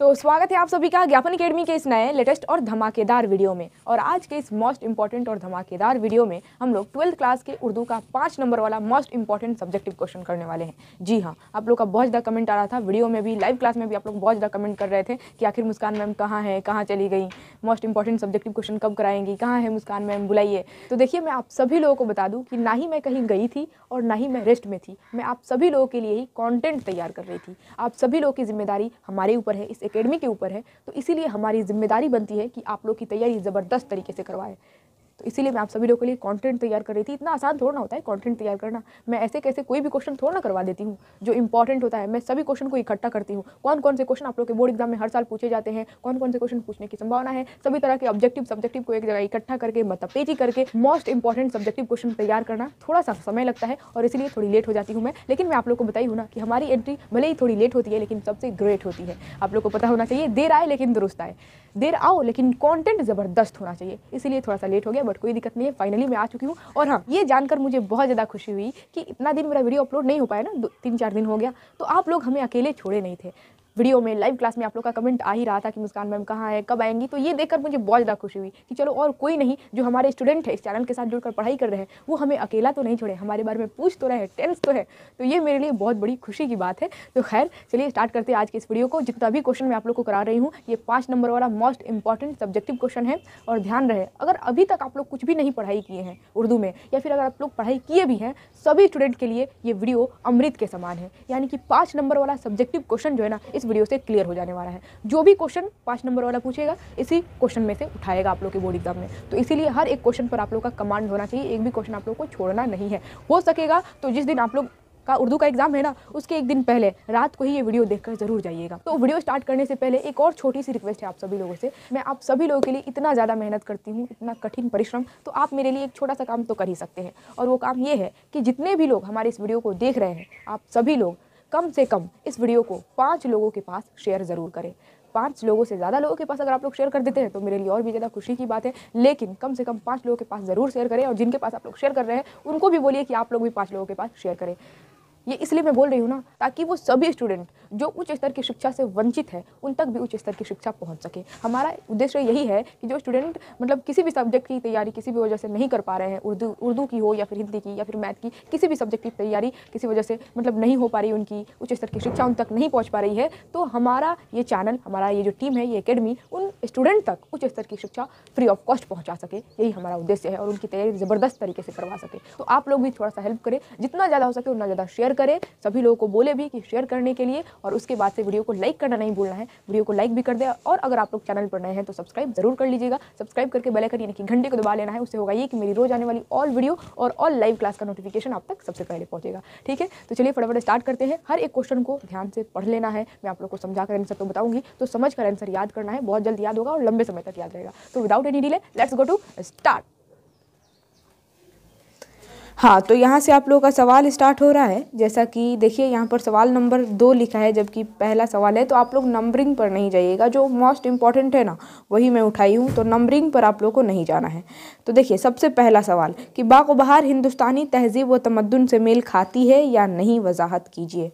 तो स्वागत है आप सभी का ज्ञापन अकेडमी के इस नए लेटेस्ट और धमाकेदार वीडियो में और आज के इस मोस्ट इंपॉर्टेंट और धमाकेदार वीडियो में हम लोग ट्वेल्थ क्लास के उर्दू का पाँच नंबर वाला मोस्ट इंपॉर्टेंट सब्जेक्टिव क्वेश्चन करने वाले हैं जी हाँ आप लोग का बहुत ज़्यादा कमेंट आ रहा था वीडियो में भी लाइव क्लास में भी आप लोग बहुत ज़्यादा कमेंट कर रहे थे कि आखिर मुस्कान मैम कहाँ है कहाँ चली गई मोस्ट इंपॉर्टेंट सब्जेक्टिव क्वेश्चन कब कराएंगी कहाँ है मुस्कान मैम बुलाइए तो देखिए मैं आप सभी लोगों को बता दूँ कि ना ही मैं कहीं गई थी और ना ही मैं रेस्ट में थी मैं आप सभी लोगों के लिए ही कॉन्टेंट तैयार कर रही थी आप सभी लोगों की जिम्मेदारी हमारे ऊपर है इस एकेडमी के ऊपर है तो इसीलिए हमारी जिम्मेदारी बनती है कि आप लोग की तैयारी ज़बरदस्त तरीके से करवाएं तो इसीलिए मैं आप सभी लोगों के लिए कंटेंट तैयार कर रही थी इतना आसान थोड़ा ना होता है कंटेंट तैयार करना मैं ऐसे कैसे कोई भी क्वेश्चन थोड़ा ना करवा देती हूँ जो इंपॉर्टेंट होता है मैं सभी क्वेश्चन को इकट्ठा करती हूँ कौन कौन से क्वेश्चन आप लोग के बोर्ड एग्जाम में हर साल पूछे जाते हैं कौन कौन से क्वेश्चन पूछने की संभावना है सभी तरह के ऑब्जेक्टिव सब्जेक्टिव को एक जगह इकट्ठा करके मतलब पेजी करके मोस्ट इंपॉर्टेंट सब्जेक्टिव क्वेश्चन तैयार करना थोड़ा सा समय लगता है और इसलिए थोड़ी लेट हो जाती हूँ मैं लेकिन मैं आप लोग को बताई हूँ ना कि हमारी एंट्री भले ही थोड़ी लेट होती है लेकिन सबसे ग्रेट होती है आप लोग को पता होना चाहिए देर आए लेकिन दुरुस्त आए देर आओ लेकिन कॉन्टेंट ज़बरदस्त होना चाहिए इसीलिए थोड़ा सा लेट हो गया बट कोई दिक्कत नहीं है फाइनली मैं आ चुकी हूँ और हाँ ये जानकर मुझे बहुत ज़्यादा खुशी हुई कि इतना दिन मेरा वीडियो अपलोड नहीं हो पाया ना तीन चार दिन हो गया तो आप लोग हमें अकेले छोड़े नहीं थे वीडियो में लाइव क्लास में आप लोग का कमेंट आ ही रहा था कि मुस्कान मैम कहाँ है कब आएंगी तो ये देखकर मुझे बहुत ज़्यादा खुशी हुई कि चलो और कोई नहीं जो हमारे स्टूडेंट है इस चैनल के साथ जुड़कर पढ़ाई कर रहे हैं वो हमें अकेला तो नहीं छोड़े हमारे बारे में पूछ तो रहे टेंस तो है तो ये मेरे लिए बहुत बड़ी खुशी की बात है तो खैर चलिए स्टार्ट करते हैं आज के इस वीडियो को जितना भी क्वेश्चन मैं आप लोग को करा रही हूँ ये पाँच नंबर वाला मोस्ट इंपॉर्टेंट सब्जेक्टिव क्वेश्चन है और ध्यान रहे अगर अभी तक आप लोग कुछ भी नहीं पढ़ाई किए हैं उर्दू में या फिर अगर आप लोग पढ़ाई किए भी हैं सभी स्टूडेंट के लिए ये वीडियो अमृत के समान है यानी कि पाँच नंबर वाला सब्जेक्टिव क्वेश्चन जो है ना इस वीडियो से क्लियर हो जाने वाला है जो भी क्वेश्चन पाँच नंबर वाला पूछेगा इसी क्वेश्चन में से उठाएगा आप लोग के बोर्ड एग्जाम में तो इसीलिए हर एक क्वेश्चन पर आप लोग का कमांड होना चाहिए एक भी क्वेश्चन आप लोग को छोड़ना नहीं है हो सकेगा तो जिस दिन आप लोग का उर्दू का एग्जाम है ना उसके एक दिन पहले रात को ही ये वीडियो देखकर जरूर जाइएगा तो वीडियो स्टार्ट करने से पहले एक और छोटी सी रिक्वेस्ट है आप सभी लोगों से मैं आप सभी लोगों के लिए इतना ज़्यादा मेहनत करती हूँ इतना कठिन परिश्रम तो आप मेरे लिए एक छोटा सा काम तो कर ही सकते हैं और वो काम ये है कि जितने भी लोग हमारे इस वीडियो को देख रहे हैं आप सभी लोग कम से कम इस वीडियो को पाँच लोगों के पास शेयर ज़रूर करें पाँच लोगों से ज़्यादा लोगों के पास अगर आप लोग शेयर कर देते हैं तो मेरे लिए और भी ज़्यादा खुशी की बात है लेकिन कम से कम पाँच लोगों के पास ज़रूर शेयर करें और जिनके पास आप लोग शेयर कर रहे हैं उनको भी बोलिए कि आप लोग भी पाँच लोगों के पास शेयर करें ये इसलिए मैं बोल रही हूँ ना ताकि वो सभी स्टूडेंट जो उच्च स्तर की शिक्षा से वंचित है उन तक भी उच्च स्तर की शिक्षा पहुँच सके हमारा उद्देश्य यही है कि जो स्टूडेंट मतलब किसी भी सब्जेक्ट की तैयारी किसी भी वजह से नहीं कर पा रहे हैं उर्दू उर्दू की हो या फिर हिंदी की या फिर मैथ की किसी भी सब्जेक्ट की तैयारी किसी वजह से मतलब नहीं हो पा रही उनकी उच्च स्तर की शिक्षा उन तक नहीं पहुँच पा रही है तो हमारा ये चैनल हमारा ये जो टीम है ये अकेडमी उन स्टूडेंट तक उच्च स्तर की शिक्षा फ्री ऑफ कॉस्ट पहुँचा सके यही हमारा उद्देश्य है और उनकी तैयारी ज़बरदस्त तरीके से करवा सके तो आप लोग भी थोड़ा सा हेल्प करें जितना ज़्यादा हो सके उतना ज़्यादा शेयर करें सभी लोगों को बोले भी कि शेयर करने के लिए और उसके बाद से वीडियो को लाइक करना नहीं भूलना है वीडियो को लाइक भी कर दे और अगर आप लोग चैनल पर नए हैं तो सब्सक्राइब जरूर कर लीजिएगा सब्सक्राइब करके बेलाइकन यानी कि घंटे को दबा लेना है उससे होगा ये कि मेरी रोज आने वाली ऑल वीडियो और ऑल लाइव क्लास का नोटिफिकेशन आप तक सबसे पहले पहुंचेगा ठीक है तो चलिए फटाफट स्टार्ट करते हैं हर एक क्वेश्चन को ध्यान से पढ़ लेना है मैं आप लोग को समझा कर आंसर तो बताऊंगी तो समझ कर आंसर याद करना है बहुत जल्द याद होगा और लंबे समय तक याद रहेगा तो without any delay let's go to start हाँ तो यहाँ से आप लोगों का सवाल स्टार्ट हो रहा है जैसा कि देखिए यहाँ पर सवाल नंबर दो लिखा है जबकि पहला सवाल है तो आप लोग नंबरिंग पर नहीं जाइएगा जो मोस्ट इम्पॉर्टेंट है ना वही मैं उठाई हूँ तो नंबरिंग पर आप लोग को नहीं जाना है तो देखिए सबसे पहला सवाल कि बाग हिंदुस्तानी तहजीब व तमदन से मेल खाती है या नहीं वजाहत कीजिए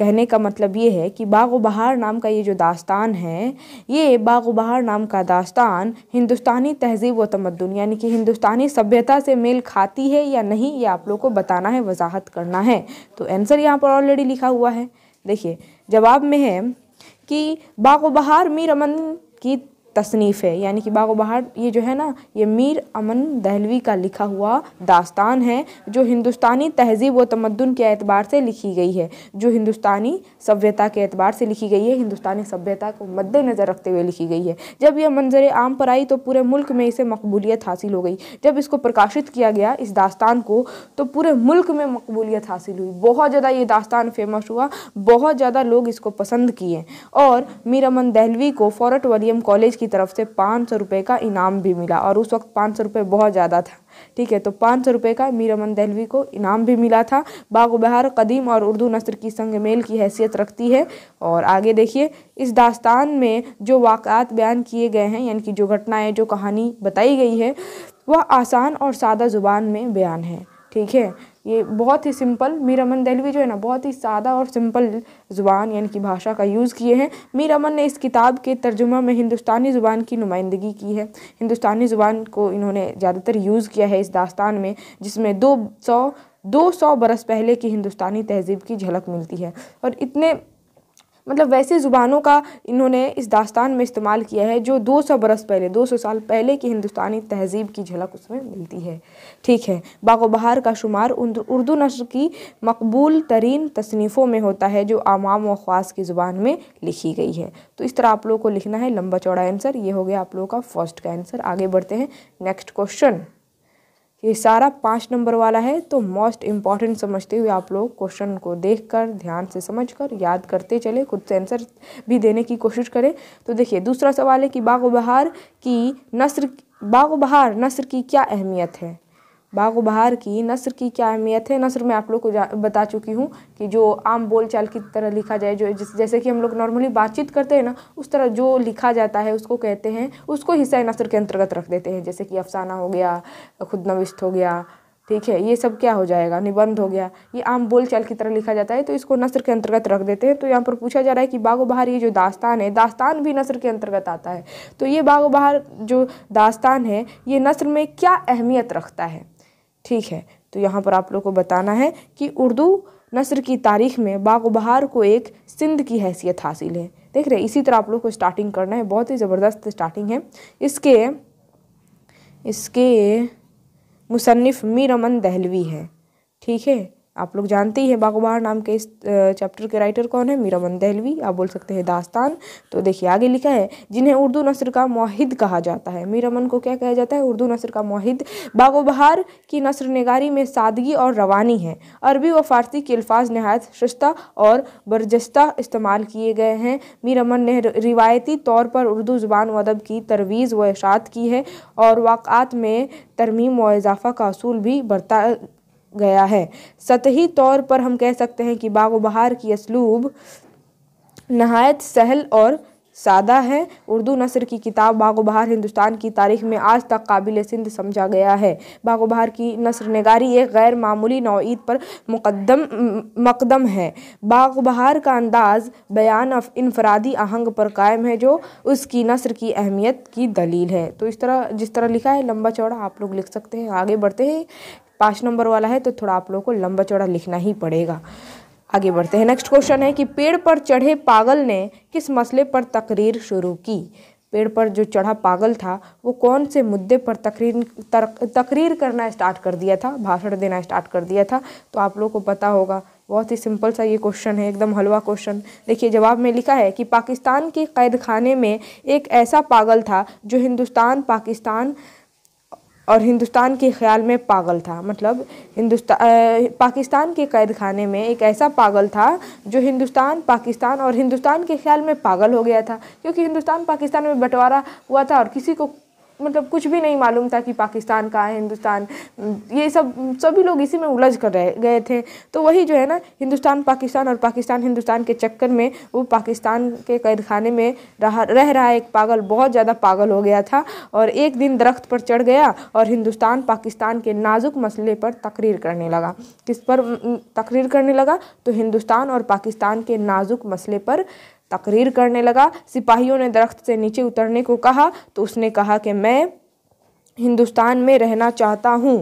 कहने का मतलब ये है कि बाग बहार नाम का ये जो दास्तान है ये बाग बहार नाम का दास्तान हिंदुस्तानी तहजीब व तमद्दन यानी कि हिंदुस्तानी सभ्यता से मेल खाती है या नहीं ये आप लोग को बताना है वजाहत करना है तो आंसर यहाँ पर ऑलरेडी लिखा हुआ है देखिए जवाब में है कि बाग बहार मीर अमन की तसनीफ़ है यानी कि बाग बहार ये जो है ना ये मीर अमन दहलवी का लिखा हुआ दास्तान है जो हिंदुस्तानी तहजीब व तमद्दन के अतबार से लिखी गई है जो हिंदुस्तानी सभ्यता के अतबार से लिखी गई है हिंदुस्तानी सभ्यता को मद्देनज़र रखते हुए लिखी गई है जब यह मंजर आम पर आई तो पूरे मुल्क में इसे मकबूलियत हासिल हो गई जब इसको प्रकाशित किया गया इस दास्तान को तो पूरे मुल्क में मकबूलियत हासिल हुई बहुत ज़्यादा ये दास्तान फेमस हुआ बहुत ज़्यादा लोग इसको पसंद किए और मीर अमन दहलवी को फॉरट वलीम कॉलेज की तरफ से पाँच सौ रुपये का इनाम भी मिला और उस वक्त पाँच सौ रुपये बहुत ज़्यादा था ठीक है तो पाँच सौ रुपये का मीर अमन दहलवी को इनाम भी मिला था बाग बहार कदीम और उर्दू नसर की संग मेल की हैसियत रखती है और आगे देखिए इस दास्तान में जो वाक़ात बयान किए गए हैं यानी कि जो घटनाएँ जो कहानी बताई गई है वह आसान और सादा ज़ुबान में बयान है ठीक है ये बहुत ही सिंपल मीर अमन दहलवी जो है ना बहुत ही सादा और सिंपल ज़ुबान यानी कि भाषा का यूज़ किए हैं मीर अमन ने इस किताब के तर्जुमा में हिंदुस्तानी ज़ुबान की नुमाइंदगी की है हिंदुस्तानी ज़ुबान को इन्होंने ज़्यादातर यूज़ किया है इस दास्तान में जिसमें दो सौ दो सौ बरस पहले की हिंदुस्तानी तहजीब की झलक मिलती है और इतने मतलब वैसे ज़ुबानों का इन्होंने इस दास्तान में इस्तेमाल किया है जो दो सौ बरस पहले दो सौ साल पहले की हिंदुस्तानी तहजीब की झलक उसमें मिलती है ठीक है बाग बहार का शुमार उर्दू नशर की मकबूल तरीन तसनीफ़ों में होता है जो आमाम व खास की ज़ुबान में लिखी गई है तो इस तरह आप लोगों को लिखना है लंबा चौड़ा आंसर ये हो गया आप लोगों का फर्स्ट का आंसर आगे बढ़ते हैं नेक्स्ट क्वेश्चन ये सारा पाँच नंबर वाला है तो मोस्ट इम्पॉर्टेंट समझते हुए आप लोग क्वेश्चन को देखकर ध्यान से समझकर याद करते चले खुद से आंसर भी देने की कोशिश करें तो देखिए दूसरा सवाल है कि बाग बहार की नसर बाग बहार नसर की क्या अहमियत है बाग बहार की नसर की क्या अहमियत है नसर मैं आप लोग को बता चुकी हूँ कि जो आम बोलचाल की तरह लिखा जाए जो जिस जैसे कि हम लोग नॉर्मली बातचीत करते हैं ना उस तरह जो लिखा जाता है उसको कहते हैं उसको हिस्सा नसर के अंतर्गत रख देते हैं जैसे कि अफसाना हो गया खुदनविश्त हो गया ठीक है ये सब क्या हो जाएगा निबंध हो गया ये आम बोलचाल की तरह लिखा जाता है तो इसको नसर के अंतर्गत रख देते हैं तो यहाँ पर पूछा जा रहा है कि बागो बहार ये जो दास्तान है दास्तान भी नसर के अंतर्गत आता है तो ये बागो बहार जो दास्तान है ये नसर में क्या अहमियत रखता है ठीक है तो यहाँ पर आप लोग को बताना है कि उर्दू नसर की तारीख में बाग बहार को एक सिंध की हैसियत हासिल है देख रहे इसी तरह आप लोग को स्टार्टिंग करना है बहुत ही ज़बरदस्त स्टार्टिंग है इसके इसके मुसनफ़ मीर अमन दहलवी हैं ठीक है आप लोग जानते ही हैं बागुबार नाम के इस चैप्टर के राइटर कौन है मीरा मन दहलवी आप बोल सकते हैं दास्तान तो देखिए आगे लिखा है जिन्हें उर्दू नसर का माहिद कहा जाता है मीरा मन को क्या कहा जाता है उर्दू नसर का माहिद बागोबहार की नसर नगारी में सादगी और रवानी है अरबी व फारसी के अल्फाज नहायत शस्ता और बरजस्ता इस्तेमाल किए गए हैं मीरा मन ने रिवायती तौर पर उर्दू ज़ुबान व अदब की तरवीज़ व इशात की है और वाक़ात में तरमीम व इजाफा का असूल भी बरता गया है सतही तौर पर हम कह सकते हैं कि बाग बहार की असलूब नहायत सहल और सादा है उर्दू नसर की किताब बाग बहार हिंदुस्तान की तारीख में आज तक काबिल सिंध समझा गया है बाग बहार की नसर नगारी एक गैर मामूली नौीद पर मुकदम मकदम है बाग बहार का अंदाज़ बयान इनफरादी आहंग पर कायम है जो उसकी नसर की अहमियत की दलील है तो इस तरह जिस तरह लिखा है लंबा चौड़ा आप लोग लिख सकते हैं आगे बढ़ते हैं पाँच नंबर वाला है तो थोड़ा आप लोगों को लंबा चौड़ा लिखना ही पड़ेगा आगे बढ़ते हैं नेक्स्ट क्वेश्चन है कि पेड़ पर चढ़े पागल ने किस मसले पर तकरीर शुरू की पेड़ पर जो चढ़ा पागल था वो कौन से मुद्दे पर तकरीर तर, तकरीर करना स्टार्ट कर दिया था भाषण देना स्टार्ट कर दिया था तो आप लोग को पता होगा बहुत ही सिंपल सा ये क्वेश्चन है एकदम हलवा क्वेश्चन देखिए जवाब में लिखा है कि पाकिस्तान के कैद खाने में एक ऐसा पागल था जो हिंदुस्तान पाकिस्तान और हिंदुस्तान के ख्याल में पागल था मतलब हिंदुस्तान पाकिस्तान के कैद खाने में एक ऐसा पागल था जो हिंदुस्तान पाकिस्तान और हिंदुस्तान के ख्याल में पागल हो गया था क्योंकि हिंदुस्तान पाकिस्तान में बंटवारा हुआ था और किसी को मतलब कुछ भी नहीं मालूम था कि पाकिस्तान कहाँ है हिंदुस्तान हम्म, ये सब सभी लोग इसी में उलझ कर रह गए थे तो वही जो है ना हिंदुस्तान पाकिस्तान और पाकिस्तान हिंदुस्तान के चक्कर में वो पाकिस्तान के कैदखाने में रहा रह रहा एक पागल बहुत ज़्यादा पागल हो गया था और एक दिन दरख्त पर चढ़ गया और हिंदुस्तान पाकिस्तान के नाजुक मसले पर तकरीर करने लगा किस पर हम्म, तकरीर करने लगा तो हिंदुस्तान और पाकिस्तान के नाजुक मसले पर तकरीर करने लगा सिपाहियों ने दरख्त से नीचे उतरने को कहा तो उसने कहा कि मैं हिंदुस्तान में रहना चाहता हूँ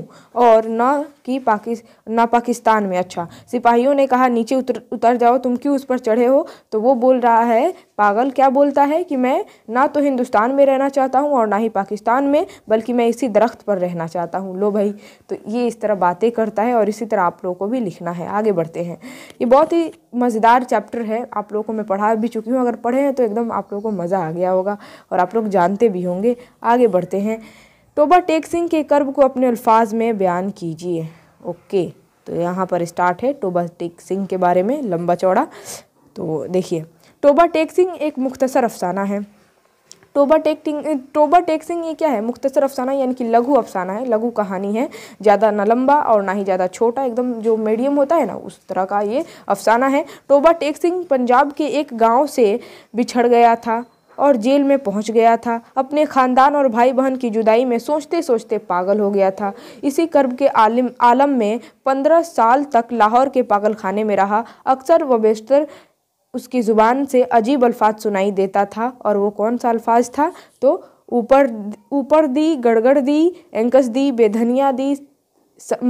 और न कि पाकिस ना पाकिस्तान में अच्छा सिपाहियों ने कहा नीचे उतर उतर जाओ तुम क्यों उस पर चढ़े हो तो वो बोल रहा है पागल क्या बोलता है कि मैं ना तो हिंदुस्तान में रहना चाहता हूँ और ना ही पाकिस्तान में बल्कि मैं इसी दरख्त पर रहना चाहता हूँ लो भाई तो ये इस तरह बातें करता है और इसी तरह आप लोगों को भी लिखना है आगे बढ़ते हैं ये बहुत ही मज़ेदार चैप्टर है आप लोगों को मैं पढ़ा भी चुकी हूँ अगर पढ़े हैं तो एकदम आप लोगों को मज़ा आ गया होगा और आप लोग जानते भी होंगे आगे बढ़ते हैं तोबा टेक सिंह के कर्ब को अपने अल्फाज में बयान कीजिए ओके तो यहाँ पर स्टार्ट है टोबा टेक सिंह के बारे में लंबा चौड़ा तो देखिए टोबा टेक सिंह एक मुख्तसर अफसाना है टोबा टेक टोबा टेक सिंह ये क्या है मुख्तसर अफसाना यानी कि लघु अफसाना है लघु कहानी है ज़्यादा ना लंबा और ना ही ज़्यादा छोटा एकदम जो मीडियम होता है ना उस तरह का ये अफसाना है टोबा टेक सिंह पंजाब के एक गांव से बिछड़ गया था और जेल में पहुंच गया था अपने ख़ानदान और भाई बहन की जुदाई में सोचते सोचते पागल हो गया था इसी कर्ब के आलम आलम में पंद्रह साल तक लाहौर के पागल खाने में रहा अक्सर व बेशतर उसकी ज़ुबान से अजीब अल्फाज सुनाई देता था और वो कौन सा अल्फाज था तो ऊपर ऊपर दी गड़गड़ दी एंकस दी बेधनिया दी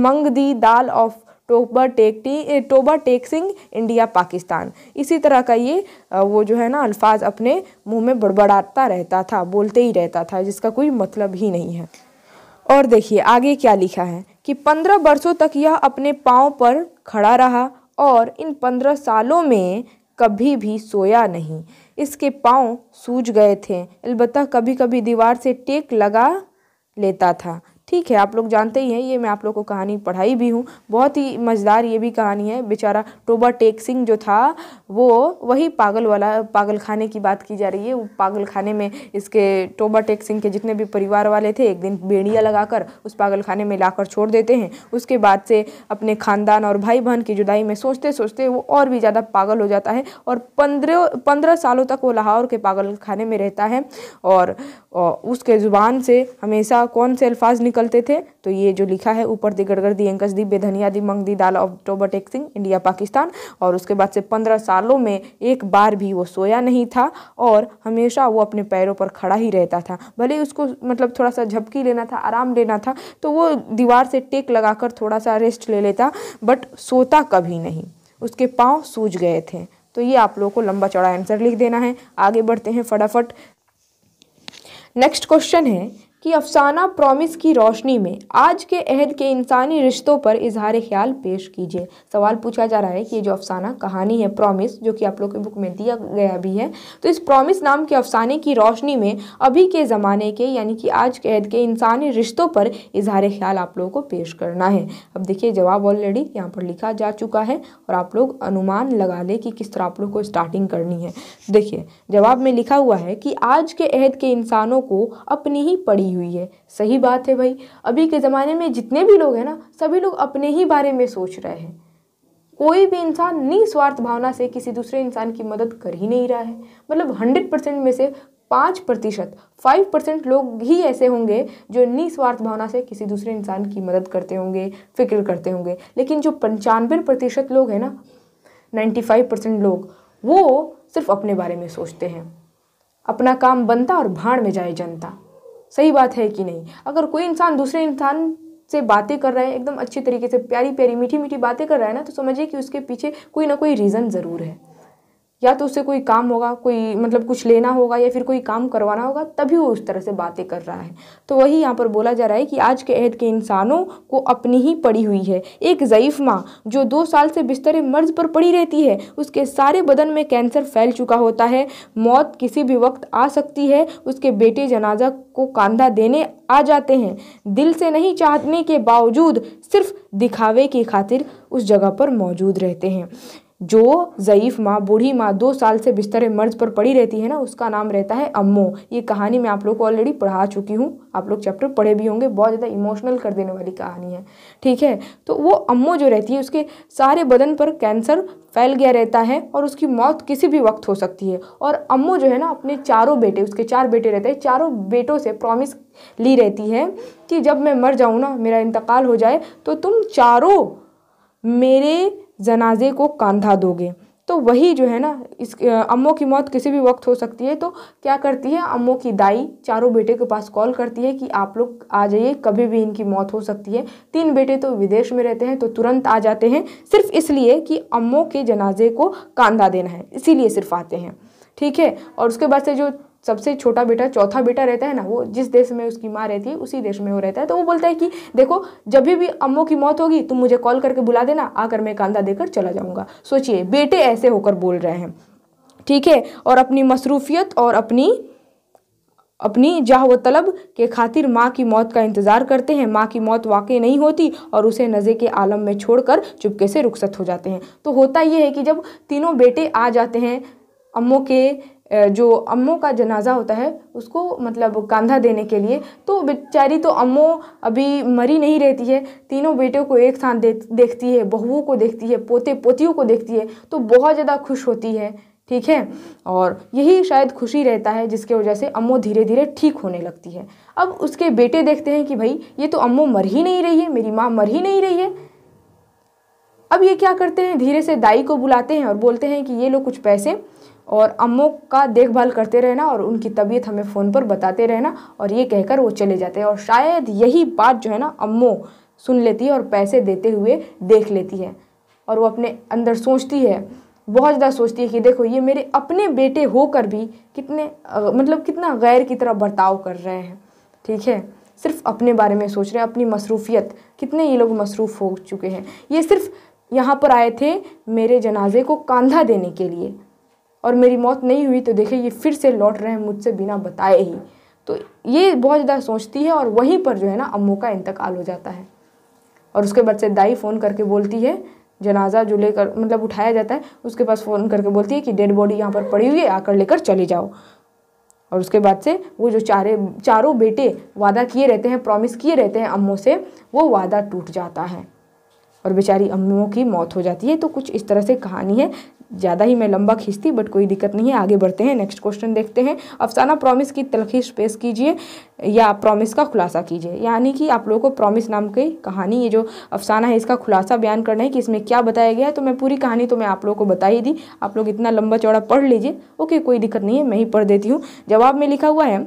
मंग दी दाल ऑफ टोबा टेकटी टोबा टेक्सिंग इंडिया पाकिस्तान इसी तरह का ये वो जो है ना अल्फाज अपने मुंह में बड़बड़ाता रहता था बोलते ही रहता था जिसका कोई मतलब ही नहीं है और देखिए आगे क्या लिखा है कि पंद्रह वर्षों तक यह अपने पाँव पर खड़ा रहा और इन पंद्रह सालों में कभी भी सोया नहीं इसके पाँव सूज गए थे अलबत्त कभी कभी दीवार से टेक लगा लेता था ठीक है आप लोग जानते ही हैं ये मैं आप लोग को कहानी पढ़ाई भी हूँ बहुत ही मज़ेदार ये भी कहानी है बेचारा टोबा टेक सिंह जो था वो वही पागल वाला पागल खाने की बात की जा रही है वो पागल खाने में इसके टोबा टेक सिंह के जितने भी परिवार वाले थे एक दिन बेड़िया लगाकर उस पागल खाने में ला छोड़ देते हैं उसके बाद से अपने खानदान और भाई बहन की जुदाई में सोचते सोचते वो और भी ज़्यादा पागल हो जाता है और पंद्रह पंद्रह सालों तक वो लाहौर के पागल खाने में रहता है और उसके ज़ुबान से हमेशा कौन से अल्फाज निकल निकलते थे तो ये जो लिखा है ऊपर दी गड़गड़ दी एंकस दी बेधनिया दी मंग दी दाल अक्टूबर टेक्सिंग इंडिया पाकिस्तान और उसके बाद से पंद्रह सालों में एक बार भी वो सोया नहीं था और हमेशा वो अपने पैरों पर खड़ा ही रहता था भले उसको मतलब थोड़ा सा झपकी लेना था आराम लेना था तो वो दीवार से टेक लगाकर थोड़ा सा रेस्ट ले लेता बट सोता कभी नहीं उसके पाँव सूझ गए थे तो ये आप लोगों को लंबा चौड़ा आंसर लिख देना है आगे बढ़ते हैं फटाफट नेक्स्ट क्वेश्चन है कि अफसाना प्रॉमिस की रोशनी में आज के अहद के इंसानी रिश्तों पर इजहार ख्याल पेश कीजिए सवाल पूछा जा रहा है कि ये जो अफसाना कहानी है प्रॉमिस जो कि आप लोग की बुक में दिया गया भी है तो इस प्रॉमिस नाम के अफसाने की रोशनी में अभी के ज़माने के यानी कि आज के अहद के इंसानी रिश्तों पर इजहार ख्याल आप लोगों को पेश करना है अब देखिए जवाब ऑलरेडी यहाँ पर लिखा जा चुका है और आप लोग अनुमान लगा लें कि किस तरह आप लोग को स्टार्टिंग करनी है देखिए जवाब में लिखा हुआ है कि आज के अहद के इंसानों को अपनी ही पड़ी नहीं हुई है सही बात है भाई अभी के ज़माने में जितने भी लोग हैं ना सभी लोग अपने ही बारे में सोच रहे हैं कोई भी इंसान निस्वार्थ भावना से किसी दूसरे इंसान की मदद कर ही नहीं रहा है मतलब हंड्रेड परसेंट में से पाँच प्रतिशत फाइव परसेंट लोग ही ऐसे होंगे जो निस्वार्थ भावना से किसी दूसरे इंसान की मदद करते होंगे फिक्र करते होंगे लेकिन जो पंचानवे प्रतिशत लोग हैं ना नाइन्टी फाइव परसेंट लोग वो सिर्फ अपने बारे में सोचते हैं अपना काम बनता और भाड़ में जाए जनता सही बात है कि नहीं अगर कोई इंसान दूसरे इंसान से बातें कर रहा है एकदम अच्छे तरीके से प्यारी प्यारी मीठी मीठी बातें कर रहा है ना तो समझिए कि उसके पीछे कोई ना कोई रीज़न ज़रूर है या तो उससे कोई काम होगा कोई मतलब कुछ लेना होगा या फिर कोई काम करवाना होगा तभी वो उस तरह से बातें कर रहा है तो वही यहाँ पर बोला जा रहा है कि आज के अहद के इंसानों को अपनी ही पड़ी हुई है एक ज़यीफ़ माँ जो दो साल से बिस्तर मर्ज पर पड़ी रहती है उसके सारे बदन में कैंसर फैल चुका होता है मौत किसी भी वक्त आ सकती है उसके बेटे जनाजा को कंधा देने आ जाते हैं दिल से नहीं चाहने के बावजूद सिर्फ दिखावे की खातिर उस जगह पर मौजूद रहते हैं जो ज़यीफ़ माँ बूढ़ी माँ दो साल से बिस्तर मर्ज पर पड़ी रहती है ना उसका नाम रहता है अम्मो ये कहानी मैं आप लोग को ऑलरेडी पढ़ा चुकी हूँ आप लोग चैप्टर पढ़े भी होंगे बहुत ज़्यादा इमोशनल कर देने वाली कहानी है ठीक है तो वो अम्मो जो रहती है उसके सारे बदन पर कैंसर फैल गया रहता है और उसकी मौत किसी भी वक्त हो सकती है और अम्मो जो है ना अपने चारों बेटे उसके चार बेटे रहते हैं चारों बेटों से प्रॉमिस ली रहती है कि जब मैं मर जाऊँ ना मेरा इंतकाल हो जाए तो तुम चारों मेरे जनाजे को कांधा दोगे तो वही जो है ना इस अम्मो की मौत किसी भी वक्त हो सकती है तो क्या करती है अम्मो की दाई चारों बेटे के पास कॉल करती है कि आप लोग आ जाइए कभी भी इनकी मौत हो सकती है तीन बेटे तो विदेश में रहते हैं तो तुरंत आ जाते हैं सिर्फ इसलिए कि अम्मो के जनाजे को कांधा देना है इसीलिए सिर्फ आते हैं ठीक है और उसके बाद से जो सबसे छोटा बेटा चौथा बेटा रहता है ना वो जिस देश में उसकी माँ रहती है उसी देश में वो रहता है तो वो बोलता है कि देखो जब भी अम्मों की मौत होगी तुम मुझे कॉल करके बुला देना आकर मैं कांधा देकर चला जाऊँगा सोचिए बेटे ऐसे होकर बोल रहे हैं ठीक है और अपनी मसरूफियत और अपनी अपनी जाह व तलब के खातिर माँ की मौत का इंतज़ार करते हैं माँ की मौत वाकई नहीं होती और उसे नज़े के आलम में छोड़कर चुपके से रुखसत हो जाते हैं तो होता यह है कि जब तीनों बेटे आ जाते हैं अम्मों के जो अम्मों का जनाजा होता है उसको मतलब कांधा देने के लिए तो बेचारी तो अम्मों अभी मरी नहीं रहती है तीनों बेटों को एक साथ दे, देखती है बहुओं को देखती है पोते पोतियों को देखती है तो बहुत ज़्यादा खुश होती है ठीक है और यही शायद खुशी रहता है जिसके वजह से अम्मो धीरे धीरे ठीक होने लगती है अब उसके बेटे देखते हैं कि भाई ये तो अम्मो मर ही नहीं रही है मेरी माँ मर ही नहीं रही है अब ये क्या करते हैं धीरे से दाई को बुलाते हैं और बोलते हैं कि ये लोग कुछ पैसे और अम्मों का देखभाल करते रहना और उनकी तबीयत हमें फ़ोन पर बताते रहना और ये कहकर वो चले जाते हैं और शायद यही बात जो है ना अम्मों सुन लेती है और पैसे देते हुए देख लेती है और वो अपने अंदर सोचती है बहुत ज़्यादा सोचती है कि देखो ये मेरे अपने बेटे होकर भी कितने मतलब कितना गैर की तरह बर्ताव कर रहे हैं ठीक है सिर्फ अपने बारे में सोच रहे हैं अपनी मसरूफियत कितने ये लोग मसरूफ़ हो चुके हैं ये सिर्फ यहाँ पर आए थे मेरे जनाजे को कांधा देने के लिए और मेरी मौत नहीं हुई तो देखिए ये फिर से लौट रहे हैं मुझसे बिना बताए ही तो ये बहुत ज़्यादा सोचती है और वहीं पर जो है ना अम्मू का इंतकाल हो जाता है और उसके बाद से दाई फ़ोन करके बोलती है जनाजा जो लेकर मतलब उठाया जाता है उसके पास फ़ोन करके बोलती है कि डेड बॉडी यहाँ पर पड़ी हुई है आकर लेकर चले जाओ और उसके बाद से वो जो चारे चारों बेटे वादा किए रहते हैं प्रॉमिस किए रहते हैं अम्मों से वो वादा टूट जाता है और बेचारी अम्मों की मौत हो जाती है तो कुछ इस तरह से कहानी है ज़्यादा ही मैं लंबा खींचती बट कोई दिक्कत नहीं है आगे बढ़ते हैं नेक्स्ट क्वेश्चन देखते हैं अफसाना प्रॉमिस की तलखीश पेश कीजिए या प्रॉमिस का खुलासा कीजिए यानी कि आप लोगों को प्रॉमिस नाम की कहानी ये जो अफसाना है इसका खुलासा बयान करना है कि इसमें क्या बताया गया है तो मैं पूरी कहानी तो मैं आप लोगों को बता ही दी आप लोग इतना लंबा चौड़ा पढ़ लीजिए ओके कोई दिक्कत नहीं है मैं ही पढ़ देती हूँ जवाब में लिखा हुआ है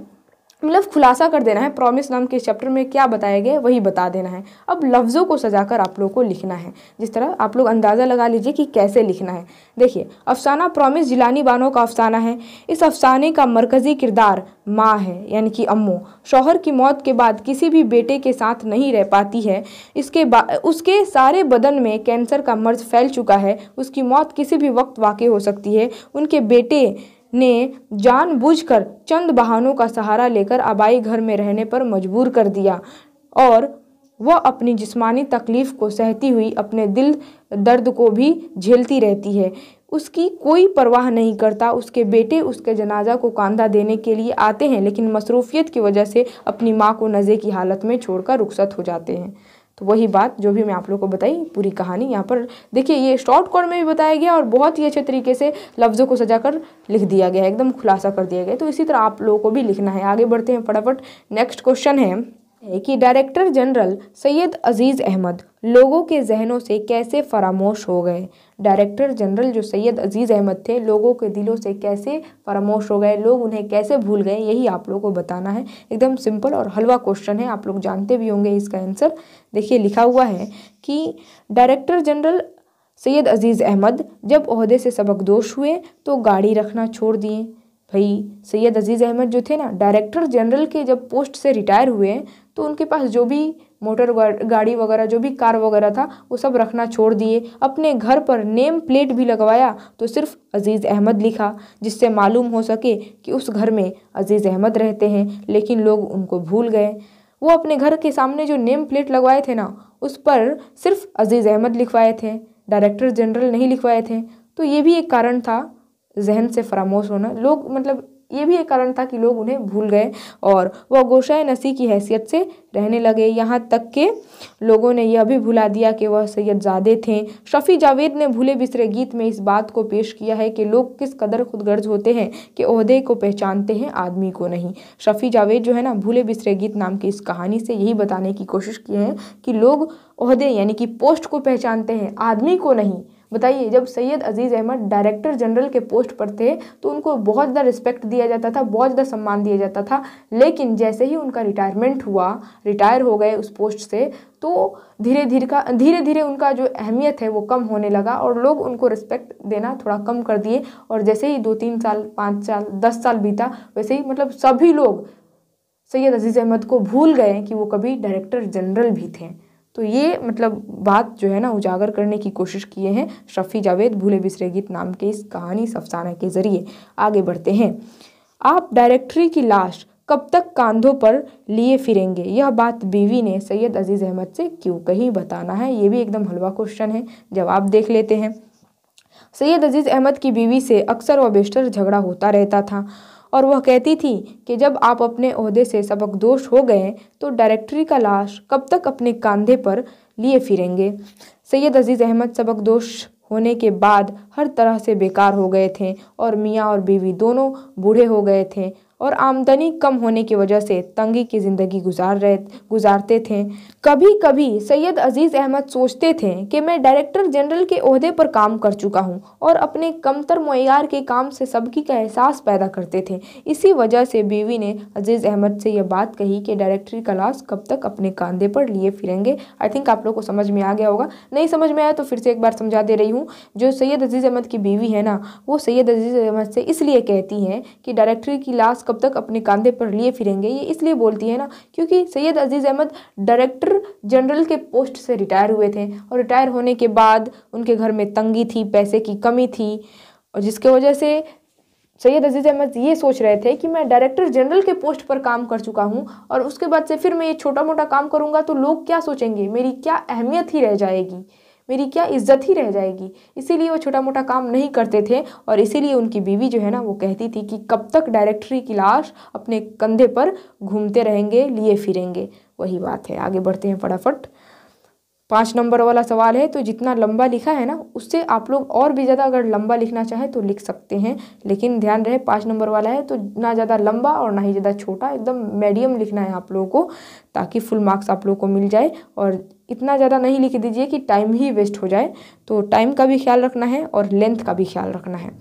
मतलब खुलासा कर देना है प्रॉमिस नाम के चैप्टर में क्या बताया गया वही बता देना है अब लफ्ज़ों को सजाकर आप लोग को लिखना है जिस तरह आप लोग अंदाज़ा लगा लीजिए कि कैसे लिखना है देखिए अफसाना प्रॉमिस जिलानी बानो का अफसाना है इस अफसाने का मरकज़ी किरदार माँ है यानी कि अम्मो शौहर की मौत के बाद किसी भी बेटे के साथ नहीं रह पाती है इसके उसके सारे बदन में कैंसर का मर्ज फैल चुका है उसकी मौत किसी भी वक्त वाक़ हो सकती है उनके बेटे ने जानबूझकर चंद बहानों का सहारा लेकर आबाई घर में रहने पर मजबूर कर दिया और वह अपनी जिस्मानी तकलीफ़ को सहती हुई अपने दिल दर्द को भी झेलती रहती है उसकी कोई परवाह नहीं करता उसके बेटे उसके जनाजा को कांधा देने के लिए आते हैं लेकिन मसरूफियत की वजह से अपनी माँ को नज़े की हालत में छोड़कर रुखसत हो जाते हैं तो वही बात जो भी मैं आप लोग को बताई पूरी कहानी यहाँ पर देखिए ये शॉर्ट कोड में भी बताया गया और बहुत ही अच्छे तरीके से लफ्ज़ों को सजा कर लिख दिया गया एकदम खुलासा कर दिया गया तो इसी तरह आप लोगों को भी लिखना है आगे बढ़ते हैं फटाफट नेक्स्ट क्वेश्चन है है कि डायरेक्टर जनरल सैयद अज़ीज़ अहमद लोगों के जहनों से कैसे फरामोश हो गए डायरेक्टर जनरल जो सैयद अज़ीज़ अहमद थे लोगों के दिलों से कैसे फरामोश हो गए लोग उन्हें कैसे भूल गए यही आप लोगों को बताना है एकदम सिंपल और हलवा क्वेश्चन है आप लोग जानते भी होंगे इसका आंसर देखिए लिखा हुआ है कि डायरेक्टर जनरल सैयद अज़ीज़ अहमद जब अहदे से सबकदोश हुए तो गाड़ी रखना छोड़ दिए भाई सैयद अजीज़ अहमद जो थे ना डायरेक्टर जनरल के जब पोस्ट से रिटायर हुए तो उनके पास जो भी मोटर गाड़ी वगैरह जो भी कार वगैरह था वो सब रखना छोड़ दिए अपने घर पर नेम प्लेट भी लगवाया तो सिर्फ अजीज़ अहमद लिखा जिससे मालूम हो सके कि उस घर में अजीज़ अहमद रहते हैं लेकिन लोग उनको भूल गए वो अपने घर के सामने जो नेम प्लेट लगवाए थे ना उस पर सिर्फ अजीज़ अहमद लिखवाए थे डायरेक्टर जनरल नहीं लिखवाए थे तो ये भी एक कारण था जहन से फरामोश होना लोग मतलब ये भी एक कारण था कि लोग उन्हें भूल गए और वह गोशाए नसी की हैसियत से रहने लगे यहाँ तक के लोगों ने यह भी भुला दिया कि वह ज़ादे थे शफ़ी जावेद ने भूले बिसरे गीत में इस बात को पेश किया है कि लोग किस कदर खुदगर्ज होते हैं कि अहदे को पहचानते हैं आदमी को नहीं शफ़ी जावेद जो है ना भूले बिसरे गीत नाम की इस कहानी से यही बताने की कोशिश की है कि लोग अहदे यानी कि पोस्ट को पहचानते हैं आदमी को नहीं बताइए जब सैयद अजीज़ अहमद डायरेक्टर जनरल के पोस्ट पर थे तो उनको बहुत ज़्यादा रिस्पेक्ट दिया जाता था बहुत ज़्यादा सम्मान दिया जाता था लेकिन जैसे ही उनका रिटायरमेंट हुआ रिटायर हो गए उस पोस्ट से तो धीरे धीरे का धीरे धीरे उनका जो अहमियत है वो कम होने लगा और लोग उनको रिस्पेक्ट देना थोड़ा कम कर दिए और जैसे ही दो तीन साल पाँच साल दस साल बीता वैसे ही मतलब सभी लोग सैयद अजीज़ अहमद को भूल गए कि वो कभी डायरेक्टर जनरल भी थे तो ये मतलब बात जो है ना उजागर करने की कोशिश किए हैं शफ़ी जावेद भूले बिसरे गीत नाम के इस कहानी सफसाना के ज़रिए आगे बढ़ते हैं आप डायरेक्टरी की लाश कब तक कांधों पर लिए फिरेंगे यह बात बीवी ने सैयद अजीज़ अहमद से क्यों कहीं बताना है ये भी एकदम हलवा क्वेश्चन है जवाब देख लेते हैं सैयद अजीज़ अहमद की बीवी से अक्सर व बेशतर झगड़ा होता रहता था और वह कहती थी कि जब आप अपने अहदे से सबकदोश हो गए तो डायरेक्टरी का लाश कब तक अपने कंधे पर लिए फिरेंगे सैयद अजीज़ अहमद सबकदोश होने के बाद हर तरह से बेकार हो गए थे और मियाँ और बीवी दोनों बूढ़े हो गए थे और आमदनी कम होने की वजह से तंगी की ज़िंदगी गुजार रहे गुजारते थे कभी कभी सैयद अज़ीज़ अहमद सोचते थे कि मैं डायरेक्टर जनरल के अहदे पर काम कर चुका हूँ और अपने कमतर मैार के काम से सबकी का एहसास पैदा करते थे इसी वजह से बीवी ने अजीज़ अहमद से यह बात कही कि डायरेक्टरी का लाश कब तक अपने कंधे पर लिए फिरेंगे आई थिंक आप लोग को समझ में आ गया होगा नहीं समझ में आया तो फिर से एक बार समझा दे रही हूँ जो सैयद अजीज़ अहमद की बीवी है ना वो सैयद अजीज़ अहमद से इसलिए कहती हैं कि डायरेक्टरी की लाश कब तक अपने कांधे पर लिए फिरेंगे ये इसलिए बोलती है ना क्योंकि सैयद अजीज़ अहमद डायरेक्टर जनरल के पोस्ट से रिटायर हुए थे और रिटायर होने के बाद उनके घर में तंगी थी पैसे की कमी थी और जिसके वजह से सैयद अजीज़ अहमद ये सोच रहे थे कि मैं डायरेक्टर जनरल के पोस्ट पर काम कर चुका हूँ और उसके बाद से फिर मैं ये छोटा मोटा काम करूँगा तो लोग क्या सोचेंगे मेरी क्या अहमियत ही रह जाएगी मेरी क्या इज्जत ही रह जाएगी इसीलिए वो छोटा मोटा काम नहीं करते थे और इसीलिए उनकी बीवी जो है ना वो कहती थी कि कब तक डायरेक्टरी की लाश अपने कंधे पर घूमते रहेंगे लिए फिरेंगे वही बात है आगे बढ़ते हैं फटाफट पाँच नंबर वाला सवाल है तो जितना लंबा लिखा है ना उससे आप लोग और भी ज़्यादा अगर लंबा लिखना चाहे तो लिख सकते हैं लेकिन ध्यान रहे पाँच नंबर वाला है तो ना ज़्यादा लंबा और ना ही ज़्यादा छोटा एकदम मीडियम लिखना है आप लोगों को ताकि फुल मार्क्स आप लोगों को मिल जाए और इतना ज़्यादा नहीं लिख दीजिए कि टाइम ही वेस्ट हो जाए तो टाइम का भी ख्याल रखना है और लेंथ का भी ख्याल रखना है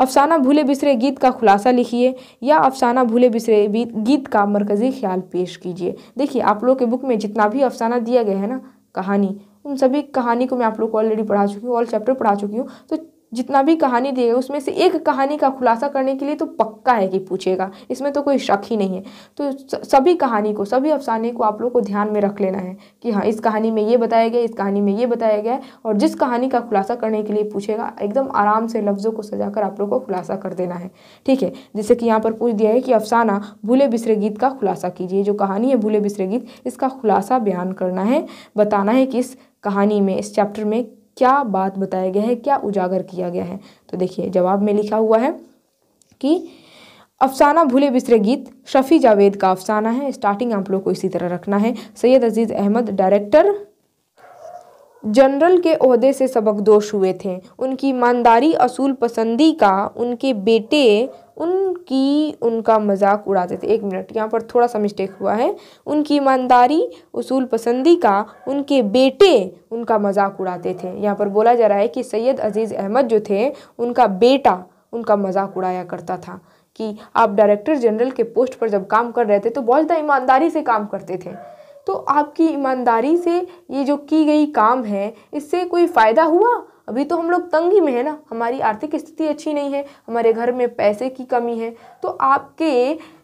अफसाना भूले बिसरे गीत का खुलासा लिखिए या अफसाना भूले बिसरे गीत का मरकज़ी ख्याल पेश कीजिए देखिए आप लोग के बुक में जितना भी अफसाना दिया गया है ना कहानी उन सभी कहानी को मैं आप लोग को ऑलरेडी पढ़ा चुकी हूँ ऑल चैप्टर पढ़ा चुकी हूँ तो जितना भी कहानी देगा उसमें से एक कहानी का खुलासा करने के लिए तो पक्का है कि पूछेगा इसमें तो कोई शक ही नहीं है तो सभी कहानी को सभी अफसाने को आप लोग को ध्यान में रख लेना है कि हाँ इस कहानी में ये बताया गया इस कहानी में ये बताया गया और जिस कहानी का खुलासा करने के लिए पूछेगा एकदम आराम से लफ्ज़ों को सजा कर आप लोग को खुलासा कर देना है ठीक है जैसे कि यहाँ पर पूछ दिया है कि अफसाना भूले बिसरे गीत का खुलासा कीजिए जो कहानी है भूले बिसरे गीत इसका खुलासा बयान करना है बताना है कि इस कहानी में इस चैप्टर में क्या बात बताया गया है क्या उजागर किया गया है तो देखिए जवाब में लिखा हुआ है कि अफसाना भूले बिसरे गीत शफ़ी जावेद का अफसाना है स्टार्टिंग आप लोग को इसी तरह रखना है सैयद अजीज़ अहमद डायरेक्टर जनरल के अहदे से सबकदोश हुए थे उनकी ईमानदारी असूल पसंदी का उनके बेटे उनकी उनका मजाक उड़ाते थे एक मिनट यहाँ पर थोड़ा सा मिस्टेक हुआ है उनकी ईमानदारी उसूल पसंदी का उनके बेटे उनका मजाक उड़ाते थे यहाँ पर बोला जा रहा है कि सैयद अजीज़ अहमद जो थे उनका बेटा उनका मजाक उड़ाया करता था कि आप डायरेक्टर जनरल के पोस्ट पर जब काम कर रहे थे तो बहुत ज़्यादा ईमानदारी से काम करते थे तो आपकी ईमानदारी से ये जो की गई काम है इससे कोई फ़ायदा हुआ अभी तो हम लोग तंगी में है ना हमारी आर्थिक स्थिति अच्छी नहीं है हमारे घर में पैसे की कमी है तो आपके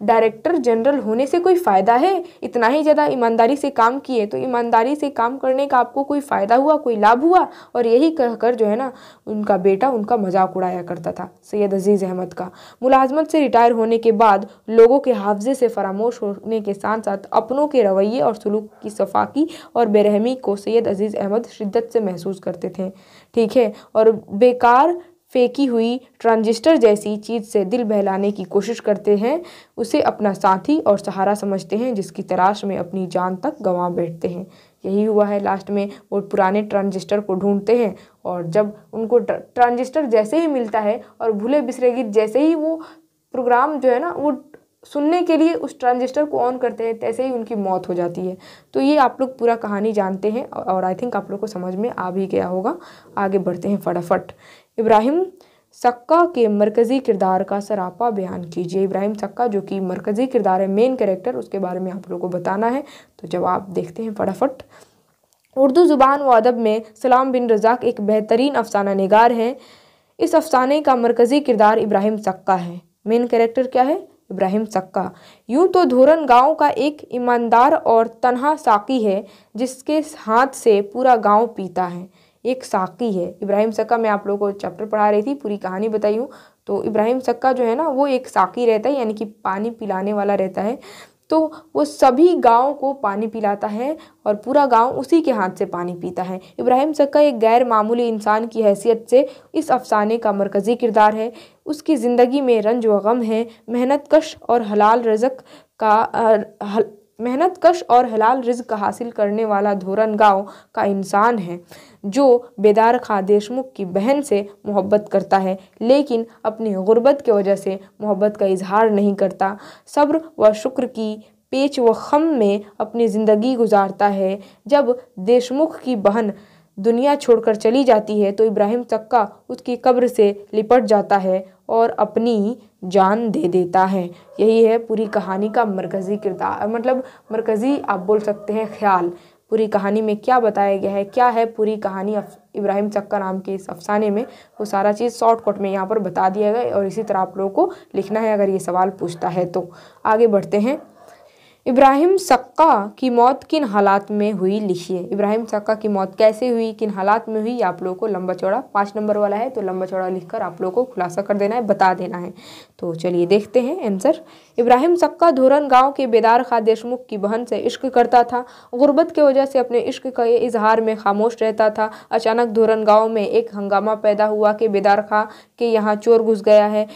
डायरेक्टर जनरल होने से कोई फ़ायदा है इतना ही ज़्यादा ईमानदारी से काम किए तो ईमानदारी से काम करने का आपको कोई फ़ायदा हुआ कोई लाभ हुआ और यही कहकर जो है ना उनका बेटा उनका मजाक उड़ाया करता था सैयद अजीज़ अहमद का मुलाजमत से रिटायर होने के बाद लोगों के हाफजे से फरामोश होने के साथ साथ अपनों के रवैये और सलूक की सफाकी और बेरहमी को सैयद अजीज़ अहमद शिद्दत से महसूस करते थे ठीक है और बेकार फेंकी हुई ट्रांजिस्टर जैसी चीज़ से दिल बहलाने की कोशिश करते हैं उसे अपना साथी और सहारा समझते हैं जिसकी तलाश में अपनी जान तक गंवा बैठते हैं यही हुआ है लास्ट में वो पुराने ट्रांजिस्टर को ढूंढते हैं और जब उनको ट्रांजिस्टर जैसे ही मिलता है और भूले बिसरे गीत जैसे ही वो प्रोग्राम जो है ना वो सुनने के लिए उस ट्रांजिस्टर को ऑन करते हैं तैसे ही उनकी मौत हो जाती है तो ये आप लोग पूरा कहानी जानते हैं और आई थिंक आप लोग को समझ में आ भी गया होगा आगे बढ़ते हैं फटाफट इब्राहिम सक्का के मरकज़ी किरदार का सरापा बयान कीजिए इब्राहिम सक्का जो कि मरकज़ी किरदार है मेन कैरेक्टर उसके बारे में आप लोगों को बताना है तो जवाब देखते हैं फटाफट उर्दू ज़ुबान व अदब में सलाम बिन रज़ाक एक बेहतरीन अफसाना नगार हैं इस अफसाने का मरकज़ी किरदार इब्राहिम सक्का है मेन कैरेक्टर क्या है इब्राहिम सक्का यूं तो धोरन गांव का एक ईमानदार और तनहा साकी है जिसके हाथ से पूरा गांव पीता है एक साकी है इब्राहिम सक्का मैं आप लोगों को चैप्टर पढ़ा रही थी पूरी कहानी बताई हूँ तो इब्राहिम सक्का जो है ना वो एक साकी रहता है यानी कि पानी पिलाने वाला रहता है तो वो सभी गाँव को पानी पिलाता है और पूरा गांव उसी के हाथ से पानी पीता है इब्राहिम सक्का एक गैर मामूली इंसान की हैसियत से इस अफसाने का मरकज़ी किरदार है उसकी ज़िंदगी में रंज व गम है मेहनत कश और हलाल रजक का मेहनत कश और हलाल रिज्क हासिल करने वाला धोरन गांव का इंसान है जो बेदार खां देशमुख की बहन से मोहब्बत करता है लेकिन अपनी गुर्बत की वजह से मोहब्बत का इजहार नहीं करता सब्र व शुक्र की पेच व खम में अपनी ज़िंदगी गुजारता है जब देशमुख की बहन दुनिया छोड़कर चली जाती है तो इब्राहिम चक्का उसकी कब्र से लिपट जाता है और अपनी जान दे देता है यही है पूरी कहानी का मरकज़ी किरदार मतलब मरकज़ी आप बोल सकते हैं ख्याल पूरी कहानी में क्या बताया गया है क्या है पूरी कहानी इब्राहिम चक्का नाम के इस अफसाने में वो सारा चीज़ शॉर्टकट में यहाँ पर बता दिया गया और इसी तरह आप लोगों को लिखना है अगर ये सवाल पूछता है तो आगे बढ़ते हैं इब्राहिम सक्का की मौत किन हालात में हुई लिखिए इब्राहिम सक्का की मौत कैसे हुई किन हालात में हुई आप लोगों को लंबा चौड़ा पाँच नंबर वाला है तो लंबा चौड़ा लिखकर आप लोगों को खुलासा कर देना है बता देना है तो चलिए देखते हैं आंसर इब्राहिम सक्का धोरन गांव के बेदार ख़ा देशमुख की बहन से इश्क करता था गुर्बत की वजह से अपने इश्क के इजहार में खामोश रहता था अचानक धोरन गाँव में एक हंगामा पैदा हुआ कि बेदार खा के यहाँ चोर घुस गया है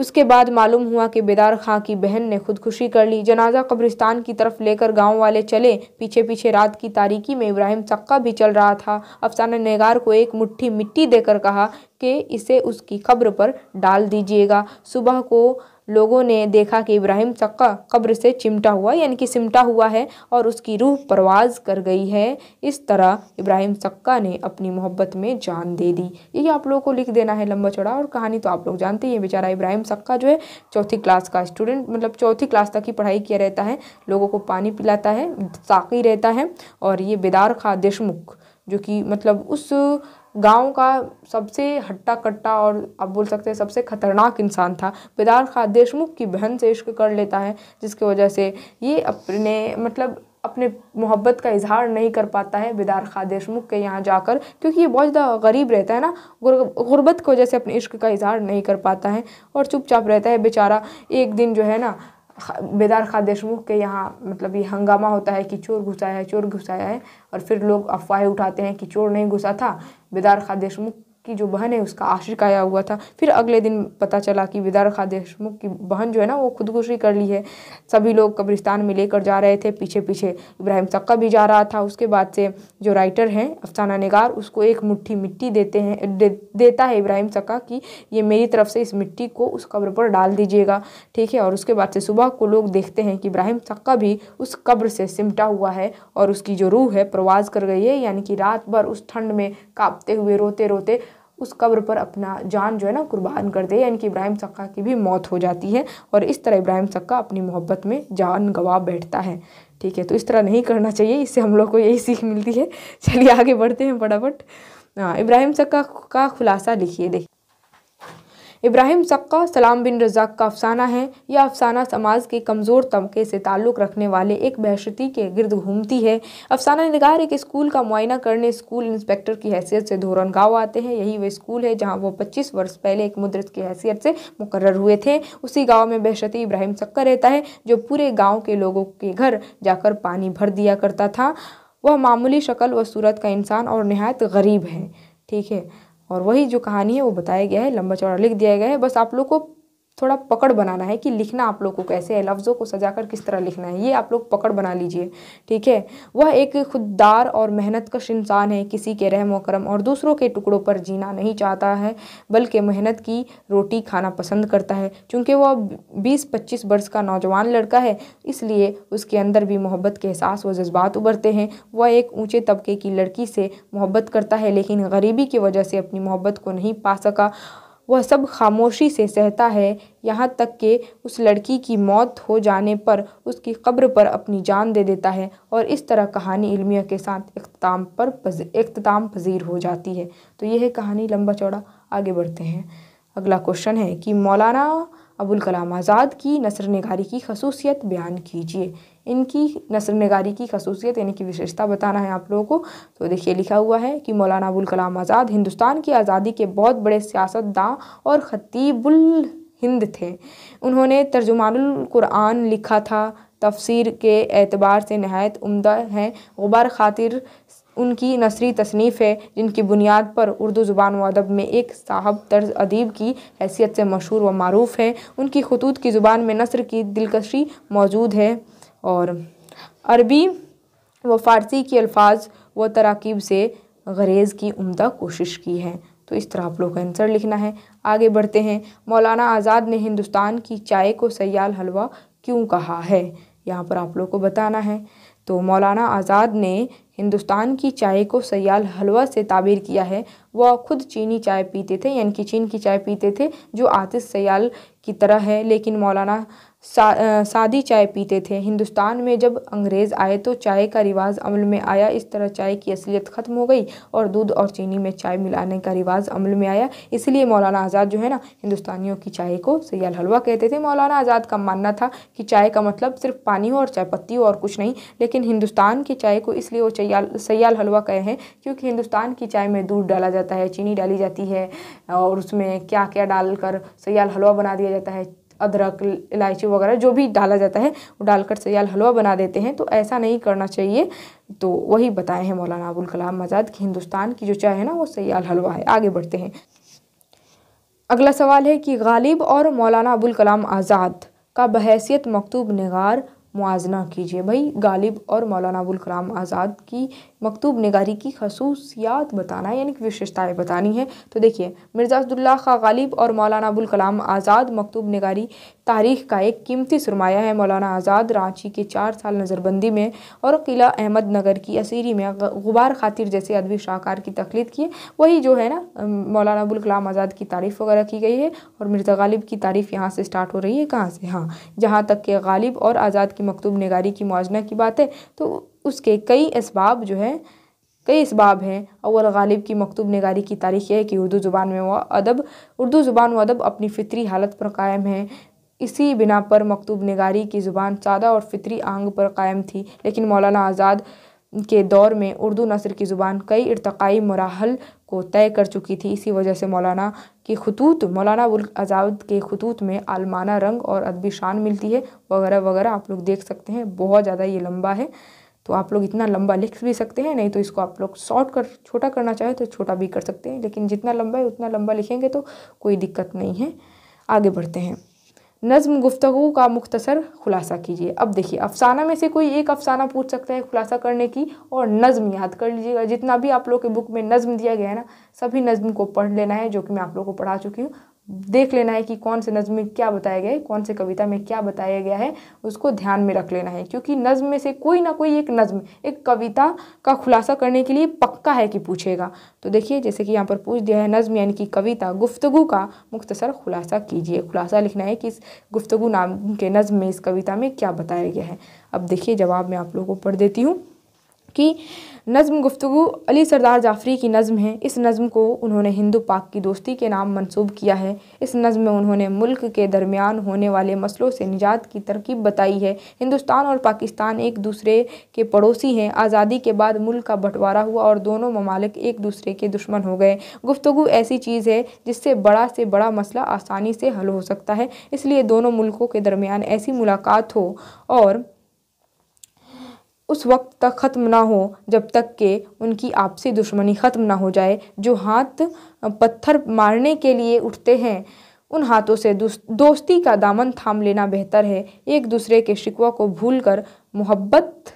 उसके बाद मालूम हुआ कि बेदार खां की बहन ने खुदकुशी कर ली जनाजा कब्रिस्तान की तरफ लेकर गांव वाले चले पीछे पीछे रात की तारीकी में इब्राहिम चक्का भी चल रहा था अफसाना नगार को एक मुट्ठी मिट्टी देकर कहा कि इसे उसकी कब्र पर डाल दीजिएगा सुबह को लोगों ने देखा कि इब्राहिम चक्का कब्र से चिमटा हुआ यानी कि सिमटा हुआ है और उसकी रूह परवाज कर गई है इस तरह इब्राहिम चक्का ने अपनी मोहब्बत में जान दे दी ये आप लोगों को लिख देना है लंबा चौड़ा और कहानी तो आप लोग जानते ही बेचारा इब्राहिम सक्का जो है चौथी क्लास का स्टूडेंट मतलब चौथी क्लास तक ही पढ़ाई किया रहता है लोगों को पानी पिलाता है साकी रहता है और ये बेदार खा देशमुख जो कि मतलब उस गांव का सबसे हट्टा कट्टा और आप बोल सकते हैं सबसे खतरनाक इंसान था बेदार खा देशमुख की बहन से इश्क कर लेता है जिसकी वजह से ये अपने मतलब अपने मोहब्बत का इजहार नहीं कर पाता है बेदार खा देशमुख के यहाँ जाकर क्योंकि ये बहुत ज़्यादा गरीब रहता है ना ग़ुरबत की वजह से अपने इश्क का इजहार नहीं कर पाता है और चुपचाप रहता है बेचारा एक दिन जो है ना बेदार खा देशमुख के यहाँ मतलब ये हंगामा होता है कि चोर घुसाया है चोर घुसाया है और फिर लोग अफवाहें उठाते हैं कि चोर नहीं घुसा था बेदार खा देशमुख की जो बहन है उसका आश्रिक आया हुआ था फिर अगले दिन पता चला कि विदार देशमुख की बहन जो है ना वो खुदकुशी कर ली है सभी लोग कब्रिस्तान में लेकर जा रहे थे पीछे पीछे इब्राहिम सक्का भी जा रहा था उसके बाद से जो राइटर हैं अफसाना निगार उसको एक मुट्ठी मिट्टी देते हैं दे, देता है इब्राहिम सक्का कि ये मेरी तरफ से इस मिट्टी को उस कब्र पर डाल दीजिएगा ठीक है और उसके बाद से सुबह को लोग देखते हैं कि इब्राहिम सक्का भी उस कब्र से सिमटा हुआ है और उसकी जो रूह है प्रवास कर गई है यानी कि रात भर उस ठंड में कांपते हुए रोते रोते उस कब्र पर अपना जान जो है ना कुर्बान कर दे यानी कि इब्राहिम सक्का की भी मौत हो जाती है और इस तरह इब्राहिम सक्का अपनी मोहब्बत में जान गवा बैठता है ठीक है तो इस तरह नहीं करना चाहिए इससे हम लोग को यही सीख मिलती है चलिए आगे बढ़ते हैं फटाफट हाँ, इब्राहिम सक्का का खुलासा लिखिए देखिए इब्राहिम सक्का सलाम बिन रज़ाक का अफसाना है यह अफसाना समाज के कमज़ोर तबके से ताल्लुक़ रखने वाले एक बहशती के गिरद घूमती है अफसाना नगार एक स्कूल का मुआयना करने स्कूल इंस्पेक्टर की हैसियत से धोरन गाँव आते हैं यही वह स्कूल है जहाँ वो पच्चीस वर्ष पहले एक मुदरत की हैसियत से मुकर हुए थे उसी गाँव में बहशती इब्राहिम सक्का रहता है जो पूरे गाँव के लोगों के घर जाकर पानी भर दिया करता था वह मामूली शक्ल व सूरत का इंसान और नहायत गरीब है ठीक है और वही जो कहानी है वो बताया गया है लंबा चौड़ा लिख दिया गया है बस आप लोग को थोड़ा पकड़ बनाना है कि लिखना आप लोग को कैसे है लफ्ज़ों को सजा कर किस तरह लिखना है ये आप लोग पकड़ बना लीजिए ठीक है वह एक खुददार और मेहनत कश इंसान है किसी के रहम करम और दूसरों के टुकड़ों पर जीना नहीं चाहता है बल्कि मेहनत की रोटी खाना पसंद करता है क्योंकि वह बीस पच्चीस वर्ष का नौजवान लड़का है इसलिए उसके अंदर भी मोहब्बत के एहसास व जज्बात उभरते हैं वह एक ऊँचे तबके की लड़की से मोहब्बत करता है लेकिन गरीबी की वजह से अपनी मोहब्बत को नहीं पा सका वह सब खामोशी से सहता है यहाँ तक कि उस लड़की की मौत हो जाने पर उसकी कब्र पर अपनी जान दे देता है और इस तरह कहानी इल्मिया के साथ अख्ताम पर अख्ताम पजीर हो जाती है तो यह है कहानी लंबा चौड़ा आगे बढ़ते हैं अगला क्वेश्चन है कि मौलाना अबुल कलाम आज़ाद की नसर नगारी की खसूसियत बयान कीजिए इनकी नसर नगारी की खसूसियत यानी कि विशेषता बताना है आप लोगों को तो देखिए लिखा हुआ है कि मौलाना अबुल कलाम आज़ाद हिंदुस्तान की आज़ादी के बहुत बड़े सियासतदान और ख़तीबुल हिंद थे उन्होंने तर्जुमान कुरान लिखा था तफसीर के एतबार से नहायत उमदा हैं गुबार खातिर उनकी नसरी तसनीफ़ है जिनकी बुनियाद पर उर्दू ज़ुबान व अदब में एक साहब तर्ज अदीब की हैसियत से मशहूर व मरूफ़ है उनकी खतूत की ज़ुबान में नसर की दिलकशी मौजूद है और अरबी व फ़ारसी के अल्फाज व तराकीब से गरेज़ की उम्दा कोशिश की है तो इस तरह आप लोग का आंसर लिखना है आगे बढ़ते हैं मौलाना आज़ाद ने हिंदुस्तान की चाय को सयाल हलवा क्यों कहा है यहाँ पर आप लोग को बताना है तो मौलाना आज़ाद ने हिंदुस्तान की चाय को सयाल हलवा से ताबीर किया है वह खुद चीनी चाय पीते थे यानी कि चीन की चाय पीते थे जो आतिश सयाल की तरह है लेकिन मौलाना सा, सादी चाय पीते थे हिंदुस्तान में जब अंग्रेज़ आए तो चाय का रिवाज अमल में आया इस तरह चाय की असलियत ख़त्म हो गई और दूध और चीनी में चाय मिलाने का रिवाज अमल में आया इसलिए मौलाना आज़ाद जो है ना हिंदुस्तानियों की चाय को सयाल हलवा कहते थे मौलाना आज़ाद का मानना था कि चाय का मतलब सिर्फ पानी हो और चाय पत्ती हो और कुछ नहीं लेकिन हिंदुस्तान की चाय को इसलिए वो चयाल सयाल हलवा कहे हैं क्योंकि हिंदुस्तान की चाय में दूध डाला जाता है चीनी डाली जाती है और उसमें क्या क्या डालकर सयाल हलवा बना दिया जाता है अदरक इलायची वगैरह जो भी डाला जाता है वो डालकर सयाल हलवा बना देते हैं तो ऐसा नहीं करना चाहिए तो वही बताए हैं मौलाना अबुल कलाम आज़ाद कि हिंदुस्तान की जो चाय है ना वो सयाल हलवा है आगे बढ़ते हैं अगला सवाल है कि गालिब और मौलाना अबुल कलाम आज़ाद का बहसीत मकतूब नगार मुआजना कीजिए भाई गालिब और मौलाना अबुल कलाम आज़ाद की मकतूब नगारी की खसूसियात बताना यानी कि विशेषताएं बतानी है तो देखिए मिर्ज़ा अब्दुल्ला खा गालिब और मौलाना अबुल कलाम आज़ाद मकतूब नगारी तारीख़ का एक कीमती सरमाया है मौलाना आज़ाद रांची के चार साल नज़रबंदी में और किला अहमद नगर की असीरी में गुबार खातिर जैसे अदबी शाहकार की तख्लीद की है वही जो है ना मौलाना अबुल कलाम आज़ाद की तारीफ़ वगैरह की गई है और मिर्ज़ा गालिब की तारीफ़ यहाँ से स्टार्ट हो रही है कहाँ से हाँ जहाँ तक कि गालिब और आज़ाद की मकतूब नगारी की मुआजना की बात है तो उसके कई इसबाब जो है कई इसबाब हैं अव्वल गालिब की मकतूब नगारी की तारीख़ यह है कि उर्दू ज़ुबान में वह अदब उर्दू ज़ुबान व अदब अपनी फ़ितरी हालत पर कायम है इसी बिना पर मकतूब नगारी की ज़ुबान सादा और फितरी आंग पर कायम थी लेकिन मौलाना आज़ाद के दौर में उर्दू नसर की ज़ुबान कई इरतकई मराहल को तय कर चुकी थी इसी वजह से मौलाना के खतूत मौलाना उल आज़ाद के खतूत में आलमाना रंग और अदबी शान मिलती है वगैरह वगैरह आप लोग देख सकते हैं बहुत ज़्यादा ये लंबा है तो आप लोग इतना लंबा लिख भी सकते हैं नहीं तो इसको आप लोग शॉर्ट कर छोटा करना चाहें तो छोटा भी कर सकते हैं लेकिन जितना लंबा है उतना लंबा लिखेंगे तो कोई दिक्कत नहीं है आगे बढ़ते हैं नज़म गुफ्तु का मुख्तसर खुलासा कीजिए अब देखिए अफसाना में से कोई एक अफसाना पूछ सकता है खुलासा करने की और नज़म याद कर लीजिएगा जितना भी आप लोग के बुक में नज़म दिया गया है ना सभी नज़म को पढ़ लेना है जो कि मैं आप लोग को पढ़ा चुकी हूँ देख लेना है कि कौन से नज़म में क्या बताया गया है कौन से कविता में क्या बताया गया है उसको ध्यान में रख लेना है क्योंकि नज़म में से कोई ना कोई एक नज़म एक कविता का खुलासा करने के लिए पक्का है कि पूछेगा तो देखिए जैसे कि यहाँ पर पूछ दिया है नज़म यानी कि कविता गुफ्तगु का मुख्तसर खुलासा कीजिए खुलासा लिखना है कि इस गुफ्तगु नाम के नज़म में इस कविता में क्या बताया गया है अब देखिए जवाब मैं आप लोगों को पढ़ देती हूँ कि नज़म गुफ्तु अली सरदार जाफरी की नज़म है इस नज़म को उन्होंने हिंदू पाक की दोस्ती के नाम मंसूब किया है इस नज़म में उन्होंने मुल्क के दरमियान होने वाले मसलों से निजात की तरकीब बताई है हिंदुस्तान और पाकिस्तान एक दूसरे के पड़ोसी हैं आज़ादी के बाद मुल्क का बंटवारा हुआ और दोनों ममालिक एक दूसरे के दुश्मन हो गए गुफ्तु ऐसी चीज़ है जिससे बड़ा से बड़ा मसला आसानी से हल हो सकता है इसलिए दोनों मुल्कों के दरमियान ऐसी मुलाकात हो और उस वक्त तक ख़त्म ना हो जब तक के उनकी आपसी दुश्मनी ख़त्म ना हो जाए जो हाथ पत्थर मारने के लिए उठते हैं उन हाथों से दोस्ती का दामन थाम लेना बेहतर है एक दूसरे के शिकवा को भूलकर मोहब्बत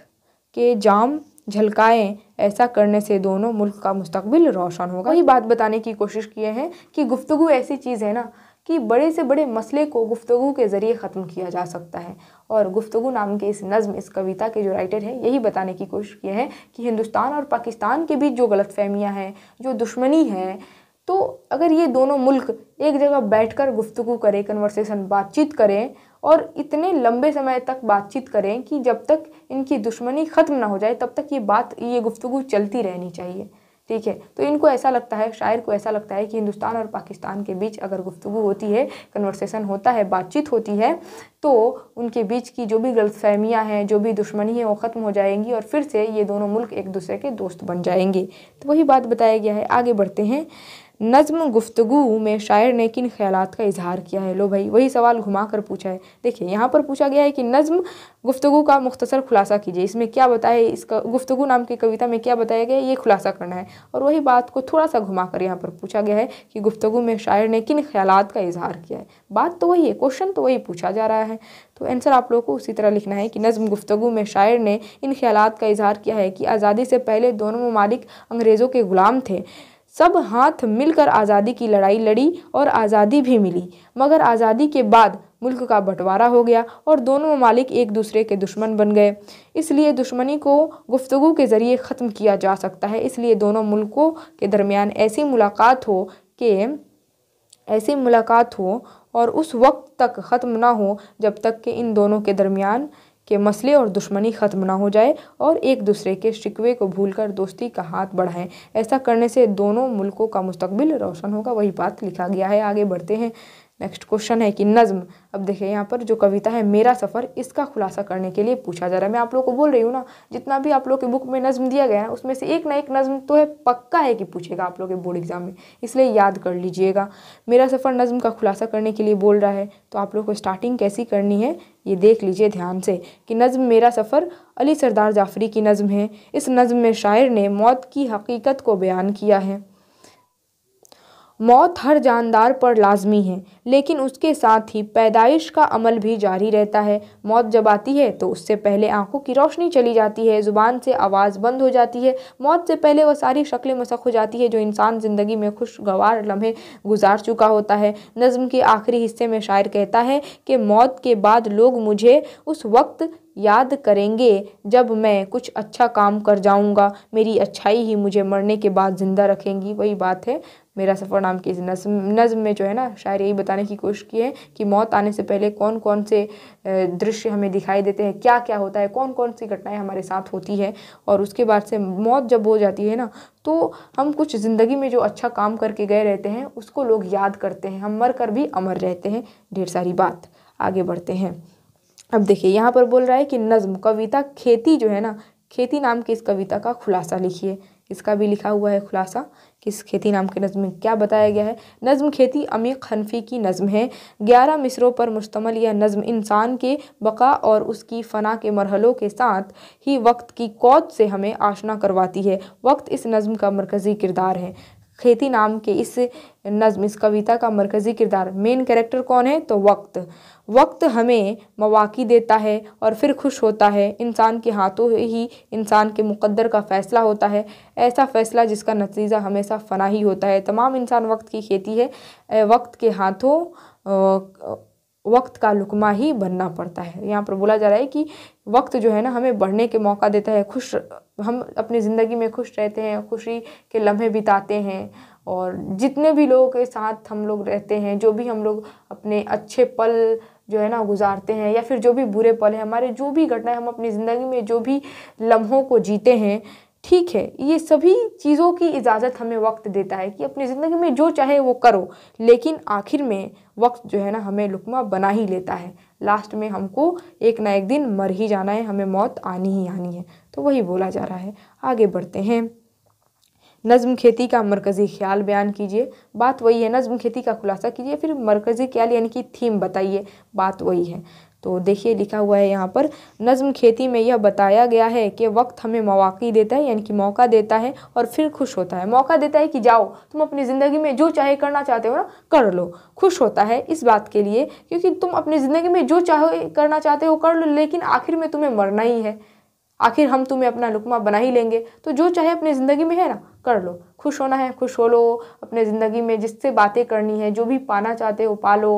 के जाम झलकाएं ऐसा करने से दोनों मुल्क का मुस्तबिल रोशन होगा वही बात बताने की कोशिश किए हैं कि गुफ्तु ऐसी चीज़ है ना कि बड़े से बड़े मसले को गुफ्तु के ज़रिए ख़त्म किया जा सकता है और गुफ्तु नाम के इस नज़म इस कविता के जो राइटर हैं यही बताने की कोशिश की है कि हिंदुस्तान और पाकिस्तान के बीच जो गलत फहमियाँ हैं जो दुश्मनी है तो अगर ये दोनों मुल्क एक जगह बैठ कर गुफ्तु करें कन्वर्सेशन बातचीत करें और इतने लंबे समय तक बातचीत करें कि जब तक इनकी दुश्मनी ख़त्म ना हो जाए तब तक ये बात ये गुफ्तु चलती रहनी चाहिए ठीक है तो इनको ऐसा लगता है शायर को ऐसा लगता है कि हिंदुस्तान और पाकिस्तान के बीच अगर गुफ्तु होती है कन्वर्सेशन होता है बातचीत होती है तो उनके बीच की जो भी गलतफहमियाँ हैं जो भी दुश्मनी है वो ख़त्म हो जाएंगी और फिर से ये दोनों मुल्क एक दूसरे के दोस्त बन जाएंगे तो वही बात बताया गया है आगे बढ़ते हैं नज़म गुफ्तगु में शायर ने किन ख्याल का इजहार किया है लो भाई वही सवाल घुमा कर पूछा है देखिए यहाँ पर पूछा गया है कि नज़म गुफ्तगु का मुख्तसर खुलासा कीजिए इसमें क्या बताया इसका गुफ्तगु नाम की कविता में क्या बताया गया ये खुलासा करना है और वही बात को थोड़ा सा घुमा कर यहाँ पर पूछा गया है कि गुफ्तगु में शायर ने किन ख्याल का इजहार किया है बात तो वही है क्वेश्चन तो वही पूछा जा रहा है तो आंसर आप लोगों को उसी तरह लिखना है कि नज़म गुफ्तगु में शायर ने इन ख्याल का इजहार किया है कि आज़ादी से पहले दोनों ममालिक अंग्रेज़ों के ग़ुलाम थे सब हाथ मिलकर आज़ादी की लड़ाई लड़ी और आज़ादी भी मिली मगर आज़ादी के बाद मुल्क का बंटवारा हो गया और दोनों ममालिक एक दूसरे के दुश्मन बन गए इसलिए दुश्मनी को गुफ्तु के ज़रिए ख़त्म किया जा सकता है इसलिए दोनों मुल्कों के दरमियान ऐसी मुलाकात हो कि ऐसी मुलाकात हो और उस वक्त तक ख़त्म ना हो जब तक कि इन दोनों के दरमियान के मसले और दुश्मनी ख़त्म ना हो जाए और एक दूसरे के शिकवे को भूलकर दोस्ती का हाथ बढ़ाएं ऐसा करने से दोनों मुल्कों का मुस्तबिल रोशन होगा वही बात लिखा गया है आगे बढ़ते हैं नेक्स्ट क्वेश्चन है कि नज़म अब देखिए यहाँ पर जो कविता है मेरा सफ़र इसका खुलासा करने के लिए पूछा जा रहा है मैं आप लोग को बोल रही हूँ ना जितना भी आप लोग के बुक में नज़म दिया गया है उसमें से एक ना एक नज्म तो है पक्का है कि पूछेगा आप लोग के बोर्ड एग्जाम में इसलिए याद कर लीजिएगा मेरा सफ़र नज्म का खुलासा करने के लिए बोल रहा है तो आप लोग को स्टार्टिंग कैसी करनी है ये देख लीजिए ध्यान से कि नज़म मेरा सफ़र अली सरदार जाफरी की नज़म है इस नज़म में शायर ने मौत की हकीकत को बयान किया है मौत हर जानदार पर लाजमी है लेकिन उसके साथ ही पैदाइश का अमल भी जारी रहता है मौत जब आती है तो उससे पहले आंखों की रोशनी चली जाती है ज़ुबान से आवाज़ बंद हो जाती है मौत से पहले वह सारी शक्लें मसक हो जाती है जो इंसान ज़िंदगी में खुशगवार लम्हे गुजार चुका होता है नज़म के आखिरी हिस्से में शायर कहता है कि मौत के बाद लोग मुझे उस वक्त याद करेंगे जब मैं कुछ अच्छा काम कर जाऊंगा मेरी अच्छाई ही मुझे मरने के बाद ज़िंदा रखेंगी वही बात है मेरा सफ़र नाम की नज़म नज़म में जो है ना शायर यही बताने की कोशिश की है कि मौत आने से पहले कौन कौन से दृश्य हमें दिखाई देते हैं क्या क्या होता है कौन कौन सी घटनाएं हमारे साथ होती है और उसके बाद से मौत जब हो जाती है ना तो हम कुछ ज़िंदगी में जो अच्छा काम करके गए रहते हैं उसको लोग याद करते हैं हम मर कर भी अमर रहते हैं ढेर सारी बात आगे बढ़ते हैं अब देखिए यहाँ पर बोल रहा है कि नज्म कविता खेती जो है ना खेती नाम की इस कविता का खुलासा लिखिए इसका भी लिखा हुआ है खुलासा कि इस खेती नाम के नज़म में क्या बताया गया है नज़म खेती अमीर खनफी की नज्म है ग्यारह मिसरों पर मुश्तमल यह नज़म इंसान के बका और उसकी फ़ना के मरहलों के साथ ही वक्त की कौत से हमें आशना करवाती है वक्त इस नज़म का मरकज़ी किरदार है खेती नाम के इस नज्म इस कविता का मरकज़ी किरदार मेन कैरेक्टर कौन है तो वक्त वक्त हमें मवाक़ी देता है और फिर खुश होता है इंसान के हाथों ही इंसान के मुकद्दर का फ़ैसला होता है ऐसा फ़ैसला जिसका नतीजा हमेशा फ़ना ही होता है तमाम इंसान वक्त की खेती है वक्त के हाथों वक्त का लुकमा ही बनना पड़ता है यहाँ पर बोला जा रहा है कि वक्त जो है ना हमें बढ़ने के मौका देता है खुश हम अपनी ज़िंदगी में खुश रहते हैं खुशी के लम्हे बिताते हैं और जितने भी लोगों के साथ हम लोग रहते हैं जो भी हम लोग अपने अच्छे पल जो है ना गुजारते हैं या फिर जो भी बुरे पल हैं हमारे जो भी घटनाएं हम अपनी ज़िंदगी में जो भी लम्हों को जीते हैं ठीक है ये सभी चीज़ों की इजाज़त हमें वक्त देता है कि अपनी ज़िंदगी में जो चाहे वो करो लेकिन आखिर में वक्त जो है ना हमें लुकमा बना ही लेता है लास्ट में हमको एक ना एक दिन मर ही जाना है हमें मौत आनी ही आनी है तो वही बोला जा रहा है आगे बढ़ते हैं नज़म खेती का मरकज़ी ख्याल बयान कीजिए बात वही है नज़म खेती का खुलासा कीजिए फिर मरकज़ी ख्याल यानी कि थीम बताइए बात वही है तो देखिए लिखा हुआ है यहाँ पर नज़म खेती में यह बताया गया है कि वक्त हमें मौाक़ी देता है यानी कि मौका देता है और फिर खुश होता है मौका देता है कि जाओ तुम अपनी ज़िंदगी में जो चाहे करना चाहते हो ना कर लो खुश होता है इस बात के लिए क्योंकि तुम अपनी ज़िंदगी में जो चाहो करना चाहते हो कर लो लेकिन आखिर में तुम्हें मरना ही है आखिर हम तुम्हें अपना लुकमा बना ही लेंगे तो जो चाहे अपनी ज़िंदगी में है ना कर लो खुश होना है खुश हो लो अपने ज़िंदगी में जिससे बातें करनी है जो भी पाना चाहते हो पा लो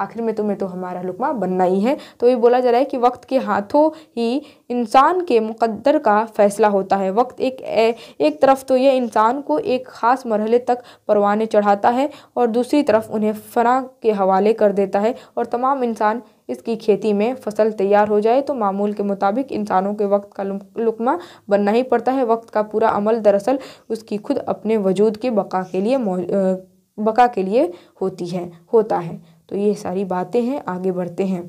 आखिर में तुम्हें तो, तो हमारा लुकमा बनना ही है तो ये बोला जा रहा है कि वक्त के हाथों ही इंसान के मुकद्दर का फ़ैसला होता है वक्त एक ए, एक तरफ तो यह इंसान को एक ख़ास मरहले तक परवाने चढ़ाता है और दूसरी तरफ उन्हें फना के हवाले कर देता है और तमाम इंसान इसकी खेती में फसल तैयार हो जाए तो मामूल के मुताबिक इंसानों के वक्त का लुकमा बनना ही पड़ता है वक्त का पूरा अमल दरअसल उसकी खुद अपने वजूद के बका के लिए बका के लिए होती है होता है तो ये सारी बातें हैं आगे बढ़ते हैं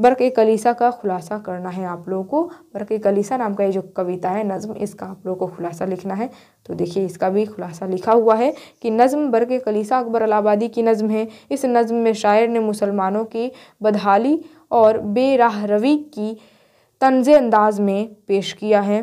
बरक़ कलीसा का खुलासा करना है आप लोगों को बरक़ कलीसा नाम का ये जो कविता है नज़म इसका आप लोगों को खुलासा लिखना है तो देखिए इसका भी खुलासा लिखा हुआ है कि नज़म बरक़ कलीसा अकबर अलाबादी की नज़म है इस नज़म में शायर ने मुसलमानों की बदहाली और बेराह रवी की तंज अंदाज में पेश किया है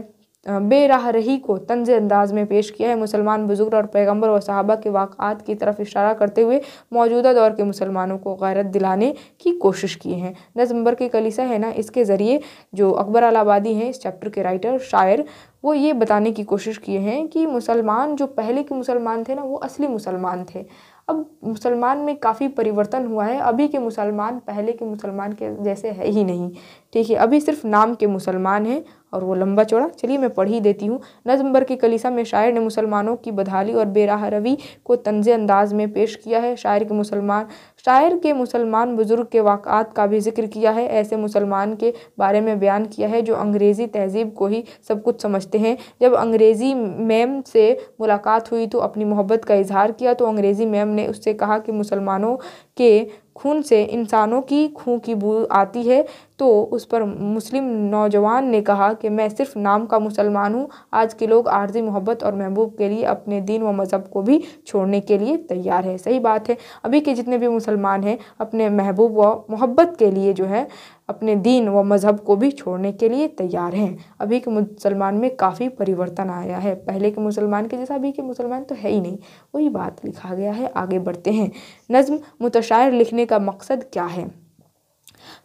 बेराह रही को तंज अंदाज में पेश किया है मुसलमान बुजुर्ग और पैगंबर व सहाबा के वाक़ात की तरफ इशारा करते हुए मौजूदा दौर के मुसलमानों को गैरत दिलाने की कोशिश की है दस नंबर की कलीसा है ना इसके ज़रिए जो अकबर अलाबादी हैं इस चैप्टर के राइटर शायर वो ये बताने की कोशिश किए हैं कि मुसलमान जो पहले के मुसलमान थे ना वो असली मुसलमान थे अब मुसलमान में काफ़ी परिवर्तन हुआ है अभी के मुसलमान पहले के मुसलमान के जैसे है ही नहीं ठीक है अभी सिर्फ नाम के मुसलमान हैं और वो लंबा चौड़ा चलिए मैं पढ़ ही देती हूँ नजम्बर की कलीसा में शायर ने मुसलमानों की बदहाली और बेराह रवि को तंज अंदाज में पेश किया है शायर के मुसलमान शायर के मुसलमान बुज़ुर्ग के वाक़ात का भी जिक्र किया है ऐसे मुसलमान के बारे में बयान किया है जो अंग्रेज़ी तहजीब को ही सब कुछ समझते हैं जब अंग्रेज़ी मैम से मुलाकात हुई तो अपनी मोहब्बत का इजहार किया तो अंग्रेज़ी मैम ने उससे कहा कि मुसलमानों के खून से इंसानों की खून की बू आती है तो उस पर मुस्लिम नौजवान ने कहा कि मैं सिर्फ नाम का मुसलमान हूँ आज के लोग आर्जी मोहब्बत और महबूब के लिए अपने दीन व मज़हब को भी छोड़ने के लिए तैयार है सही बात है अभी के जितने भी मुसलमान हैं अपने महबूब व मोहब्बत के लिए जो है अपने दीन व मज़हब को भी छोड़ने के लिए तैयार हैं अभी के मुसलमान में काफ़ी परिवर्तन आया है पहले के मुसलमान के जैसा अभी के मुसलमान तो है ही नहीं वही बात लिखा गया है आगे बढ़ते हैं नज़्म मुतशायर लिखने का मकसद क्या है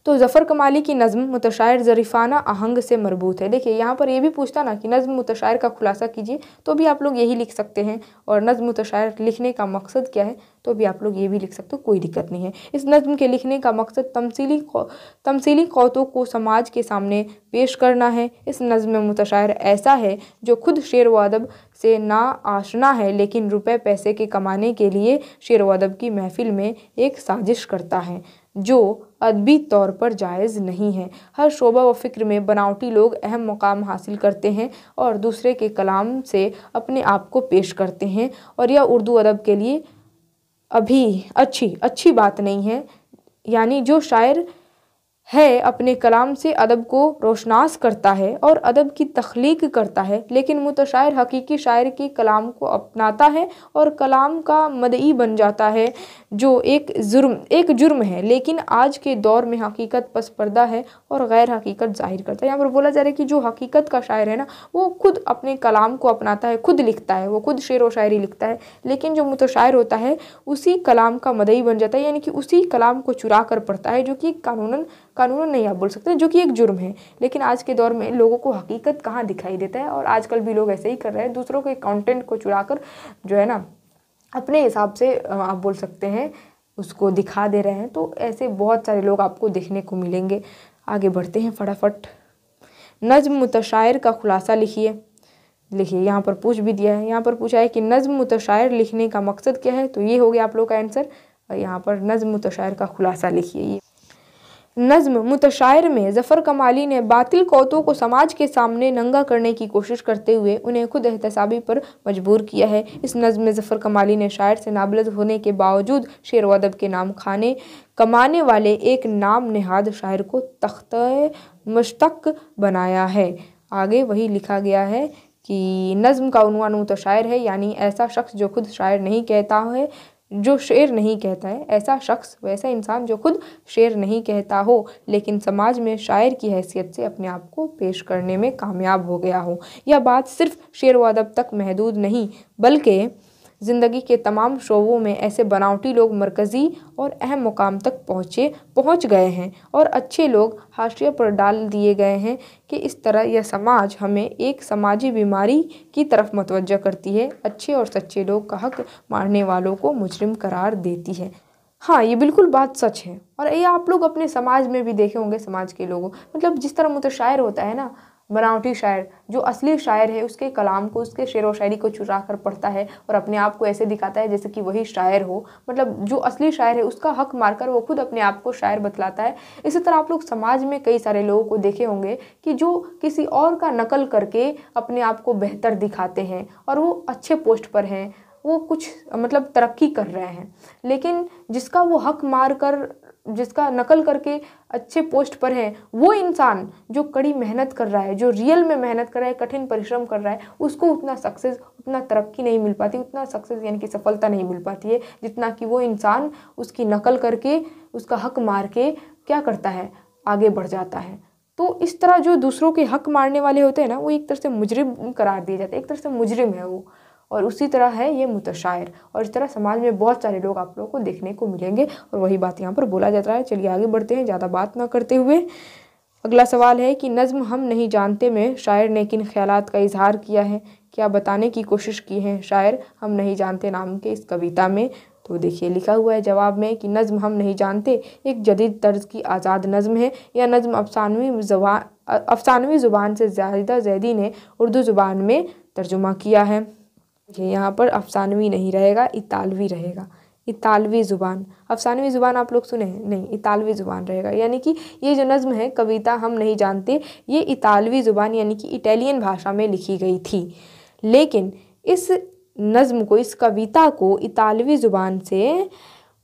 तो ज़फ़र कमाली की नज़म मुतशायर ज़रीफ़ाना आहंग से मरबूत है देखिए यहाँ पर ये भी पूछता ना कि नज़म मुतशायर का खुलासा कीजिए तो भी आप लोग यही लिख सकते हैं और नज़म मुतशायर लिखने का मकसद क्या है तो भी आप लोग ये भी लिख सकते हो कोई दिक्कत नहीं है इस नज़म के लिखने का मकसद तमसीली तमसीली कौतों को समाज के सामने पेश करना है इस नज़म में मुतशायर ऐसा है जो खुद शेर व अदब से ना आशना है लेकिन रुपए पैसे के कमाने के लिए शेर व अदब की महफिल में एक साजिश करता है जो अदबी तौर पर जायज़ नहीं है हर शोबा व फ़िक्र में बनावटी लोग अहम मुकाम हासिल करते हैं और दूसरे के कलाम से अपने आप को पेश करते हैं और यह उर्दू अदब के लिए अभी अच्छी अच्छी बात नहीं है यानी जो शायर है अपने कलाम से अदब को रोशनास करता है और अदब की तख्लीक करता है लेकिन मुतशायर तो हकीकी शायर के कलाम को अपनाता है और कलाम का मदई बन जाता है जो एक जुर्म एक जुर्म है लेकिन आज के दौर में हकीकत पसपर्दा है और गैर हकीकत जाहिर करता है यहाँ पर बोला जा रहा है कि जो हकीकत का शायर है ना वो खुद अपने कलाम को अपनाता है खुद लिखता है वो खुद शेर व शायरी लिखता है लेकिन जो मुतशायर होता है उसी कलाम का मदई बन जाता है यानी कि उसी कलाम को चुरा कर पढ़ता है जो कि कानूनन कानून नहीं आप बोल सकते जो कि एक जुर्म है लेकिन आज के दौर में लोगों को हकीकत कहाँ दिखाई देता है और आजकल भी लोग ऐसे ही कर रहे हैं दूसरों के कंटेंट को चुरा कर जो है ना अपने हिसाब से आप बोल सकते हैं उसको दिखा दे रहे हैं तो ऐसे बहुत सारे लोग आपको देखने को मिलेंगे आगे बढ़ते हैं फटाफट नज्म मुतशायर का खुलासा लिखिए लिखिए यहाँ पर पूछ भी दिया है यहाँ पर पूछा है कि नज्म मुतशायर लिखने का मकसद क्या है तो ये हो गया आप लोग का आंसर और यहाँ पर नज्म मुतशायर का खुलासा लिखिए ये नज्म मुतशायर में जफ़र कमाली ने बातिल कौतों को समाज के सामने नंगा करने की कोशिश करते हुए उन्हें खुद एहतसाबी पर मजबूर किया है इस नज़म में जफ़र कमाली ने शायर से नाबलद होने के बावजूद शेर व अदब के नाम खाने कमाने वाले एक नाम नहाद शायर को तख्त मुश्तक बनाया है आगे वही लिखा गया है कि नज़म का उनवान मुतशायर है यानी ऐसा शख्स जो खुद शायर नहीं कहता है जो शेर नहीं कहता है ऐसा शख्स वैसा इंसान जो खुद शेर नहीं कहता हो लेकिन समाज में शायर की हैसियत से अपने आप को पेश करने में कामयाब हो गया हो यह बात सिर्फ शेर व अदब तक महदूद नहीं बल्कि ज़िंदगी के तमाम शोबों में ऐसे बनावटी लोग मरकज़ी और अहम मुकाम तक पहुँचे पहुँच गए हैं और अच्छे लोग हाशिए पर डाल दिए गए हैं कि इस तरह यह समाज हमें एक समाजी बीमारी की तरफ मतवज करती है अच्छे और सच्चे लोग का हक मारने वालों को मुजरिम करार देती है हाँ ये बिल्कुल बात सच है और ये आप लोग अपने समाज में भी देखे होंगे समाज के लोगों मतलब जिस तरह मुतशायर होता है ना बनावटी शायर जो असली शायर है उसके कलाम को उसके शेर व शायरी को चुरा कर पढ़ता है और अपने आप को ऐसे दिखाता है जैसे कि वही शायर हो मतलब जो असली शायर है उसका हक मारकर वो खुद अपने आप को शायर बतलाता है इसी तरह आप लोग समाज में कई सारे लोगों को देखे होंगे कि जो किसी और का नकल करके अपने आप को बेहतर दिखाते हैं और वो अच्छे पोस्ट पर हैं वो कुछ मतलब तरक्की कर रहे हैं लेकिन जिसका वो हक मार कर जिसका नकल करके अच्छे पोस्ट पर है वो इंसान जो कड़ी मेहनत कर रहा है जो रियल में मेहनत कर रहा है कठिन परिश्रम कर रहा है उसको उतना सक्सेस उतना तरक्की नहीं मिल पाती उतना सक्सेस यानी कि सफलता नहीं मिल पाती है जितना कि वो इंसान उसकी नकल करके उसका हक मार के क्या करता है आगे बढ़ जाता है तो इस तरह जो दूसरों के हक मारने वाले होते हैं ना वो एक तरह से मुजरिम करार दिए जाते हैं एक तरह से मुजरिम है वो और उसी तरह है ये मुतशायर और इस तरह समाज में बहुत सारे लोग आप लोगों को देखने को मिलेंगे और वही बात यहाँ पर बोला जाता है चलिए आगे बढ़ते हैं ज़्यादा बात ना करते हुए अगला सवाल है कि नज़म हम नहीं जानते में शायर ने किन ख्याल का इजहार किया है क्या बताने की कोशिश की है शायर हम नहीं जानते नाम के इस कविता में तो देखिए लिखा हुआ है जवाब में कि नज़म हम नहीं जानते एक जदीद तर्ज की आज़ाद नज़म है यह नज़म अफसानवी जबान अफसानवी ज़ुबान से ज़्यादा जैदी ने उर्दू ज़ुबान में तर्जुमा किया है ये यहाँ पर अफ़सानवी नहीं रहेगा इतालवी रहेगा इतालवी ज़ुबान अफ़सानवी ज़ुबान आप लोग सुने हैं नहीं इतालवी ज़ुबान रहेगा यानी कि ये जो नज़म है कविता हम नहीं जानते ये इतालवी ज़ुबान यानी कि इटालियन भाषा में लिखी गई थी लेकिन इस नज़म को इस कविता को इतालवी ज़ुबान से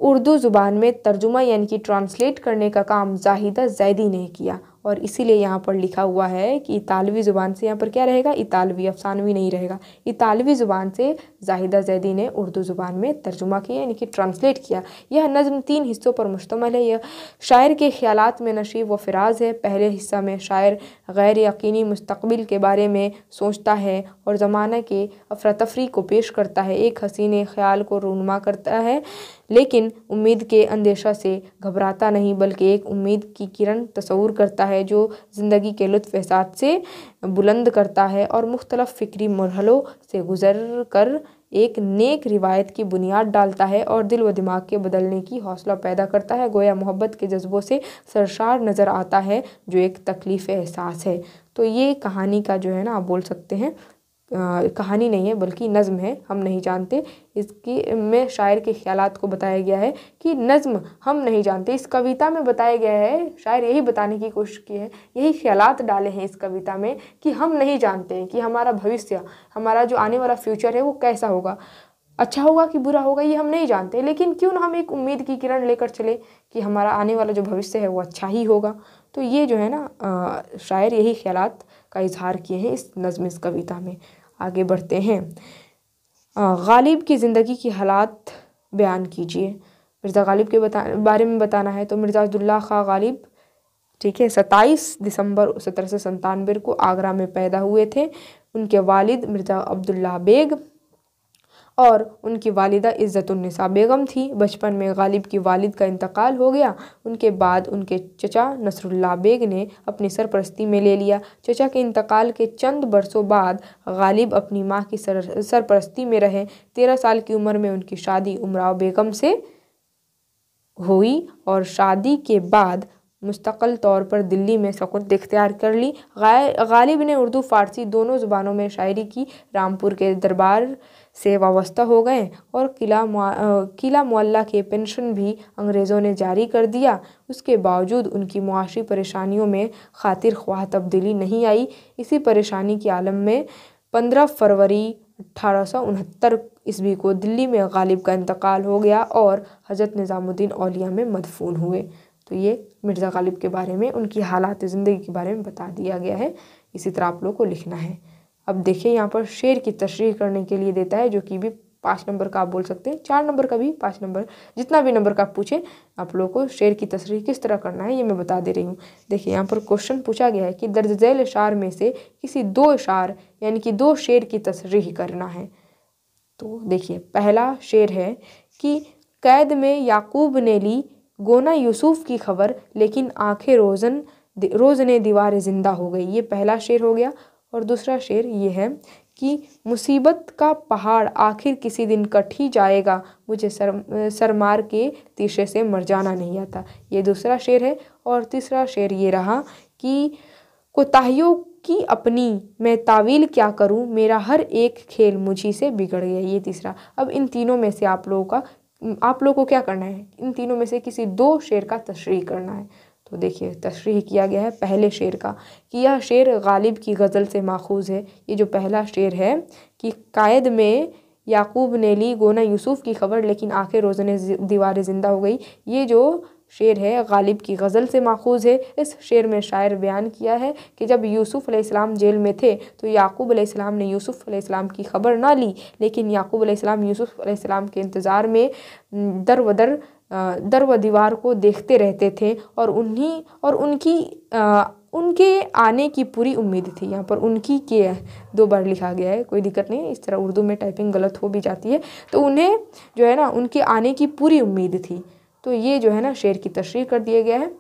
उर्दू ज़ुबान में तर्जुमा यानी कि ट्रांसलेट करने का काम जाहिदा जैदी ने किया और इसीलिए यहाँ पर लिखा हुआ है कि इतालवी ज़ुबान से यहाँ पर क्या रहेगा इतालवी अफसानवी नहीं रहेगा इतालवी ज़ुबान से जाहिदा जैदी ने उर्दू ज़ुबान में तर्जुमा किया यानी कि ट्रांसलेट किया यह नज़म तीन हिस्सों पर मुश्तमल है यह शायर के ख्याल में नशीब व फराज है पहले हिस्सा में शायर गैर यकीनी मुस्तबिल के बारे में सोचता है और ज़माना के अफरा तफरी को पेश करता है एक हसीन ख्याल को रूनमा करता है लेकिन उम्मीद के अंदेशा से घबराता नहीं बल्कि एक उम्मीद की किरण तस्वूर करता है जो ज़िंदगी के लुत्फ एहसास से बुलंद करता है और मुख्तलफ़ फ़िक्री मरहलों से गुज़र कर एक नेक रिवायत की बुनियाद डालता है और दिल व दिमाग के बदलने की हौसला पैदा करता है गोया मोहब्बत के जज्बों से सरशार नज़र आता है जो एक तकलीफ़ एहसास है तो ये कहानी का जो है ना आप बोल सकते हैं कहानी नहीं है बल्कि नज़म है हम नहीं जानते इसकी में शायर के ख्याल को बताया गया है कि नज़म हम नहीं जानते इस कविता में बताया गया है शायर यही बताने की कोशिश की है यही ख्याल डाले हैं इस कविता में कि हम नहीं जानते कि हमारा भविष्य हमारा जो आने वाला फ्यूचर है वो कैसा होगा अच्छा होगा कि बुरा होगा ये हम नहीं जानते लेकिन क्यों ना हम एक उम्मीद की किरण लेकर चले कि हमारा आने वाला जो भविष्य है वो अच्छा ही होगा तो ये जो है ना शायर यही ख्याल का इजहार किए हैं इस नज़म इस कविता में आगे बढ़ते हैं गालिब की ज़िंदगी की हालात बयान कीजिए मिर्ज़ा गालिब के बता बारे में बताना है तो मिर्ज़ा अब्दुल्ला खां गालिब ठीक है सत्ताईस दिसंबर सत्रह सौ सन्तानवे को आगरा में पैदा हुए थे उनके वालिद मिर्ज़ा अब्दुल्ला बेग और उनकी वालिदा इज़्ज़तुलनिसा बेगम थी बचपन में गालिब की वालिद का इंतकाल हो गया उनके बाद उनके चचा नसरुल्ला बेग ने अपनी सरपरस्ती में ले लिया चचा के इंतकाल के चंद बरसों बाद गालिब अपनी माँ की सर सरपरस्ती में रहे तेरह साल की उम्र में उनकी शादी उमराव बेगम से हुई और शादी के बाद मुस्तकिल तौर पर दिल्ली में सकूत इख्तियार कर ली गालिब ने उर्दू फ़ारसी दोनों ज़ुबानों में शायरी की रामपुर के दरबार सेवावस्था हो गए और किला किला मुहल्ला के पेंशन भी अंग्रेज़ों ने जारी कर दिया उसके बावजूद उनकी मुआशी परेशानियों में खातिर ख्वाह तब्दीली नहीं आई इसी परेशानी के आलम में पंद्रह फरवरी अट्ठारह सौ उनहत्तर ईस्वी को दिल्ली में गालिब का इंतकाल हो गया और हजरत निज़ामुद्दीन औलिया में मदफून हुए तो ये मिर्ज़ा गालिब के बारे में उनकी हालात ज़िंदगी के बारे में बता दिया गया है इसी तरह आप लोग को लिखना है अब देखिए यहाँ पर शेर की तशरी करने के लिए देता है जो कि भी पाँच नंबर का आप बोल सकते हैं चार नंबर का भी पाँच नंबर जितना भी नंबर का पूछे आप लोगों को शेर की तस्वीर किस तरह करना है ये मैं बता दे रही हूँ देखिए यहाँ पर क्वेश्चन पूछा गया है कि दर्ज झैल इशार में से किसी दो इशार यानी कि दो शेर की तशरी करना है तो देखिए पहला शेर है कि कैद में याकूब ने ली गोना यूसुफ की खबर लेकिन आंखें रोज़न रोज़ ने दीवार ज़िंदा हो गई ये पहला शेर हो गया और दूसरा शेर ये है कि मुसीबत का पहाड़ आखिर किसी दिन कट ही जाएगा मुझे सर सरमार के तीसरे से मर जाना नहीं आता ये दूसरा शेर है और तीसरा शेर ये रहा कि कोताहियों की अपनी मैं तावील क्या करूं मेरा हर एक खेल मुझी से बिगड़ गया ये तीसरा अब इन तीनों में से आप लोगों का आप लोगों को क्या करना है इन तीनों में से किसी दो शेर का तशरी करना है तो देखिए तशरी किया गया है पहले शेर का कि यह शेर गालिब की गज़ल से माखूज़ है ये जो पहला शेर है कि कायद में याकूब ने ली गोना यूसुफ़ की खबर लेकिन आखिर रोज़ने दीवार ज़िंदा हो गई ये जो शेर है गालिब की गज़ल से माखूज़ है इस शेर में शायर बयान किया है कि जब यूसुफ़ अलैहिस्सलाम जेल में थे तो याकूब अलैहिस्सलाम ने यूसुफ़ अलैहिस्सलाम की खबर ना ली लेकिन याकूब अलैहिस्सलाम यूसुफ़ अलैहिस्सलाम के इंतज़ार में दर वदर दर व दीवार को देखते रहते थे और उन्हीं और उनकी उनके आने की पूरी उम्मीद थी यहाँ पर उनकी के दो बार लिखा गया है कोई दिक्कत नहीं इस तरह उर्दू में टाइपिंग गलत हो भी जाती है तो उन्हें जो है ना उनके आने की पूरी उम्मीद थी तो ये जो है ना शेर की तशरी कर दिया गया है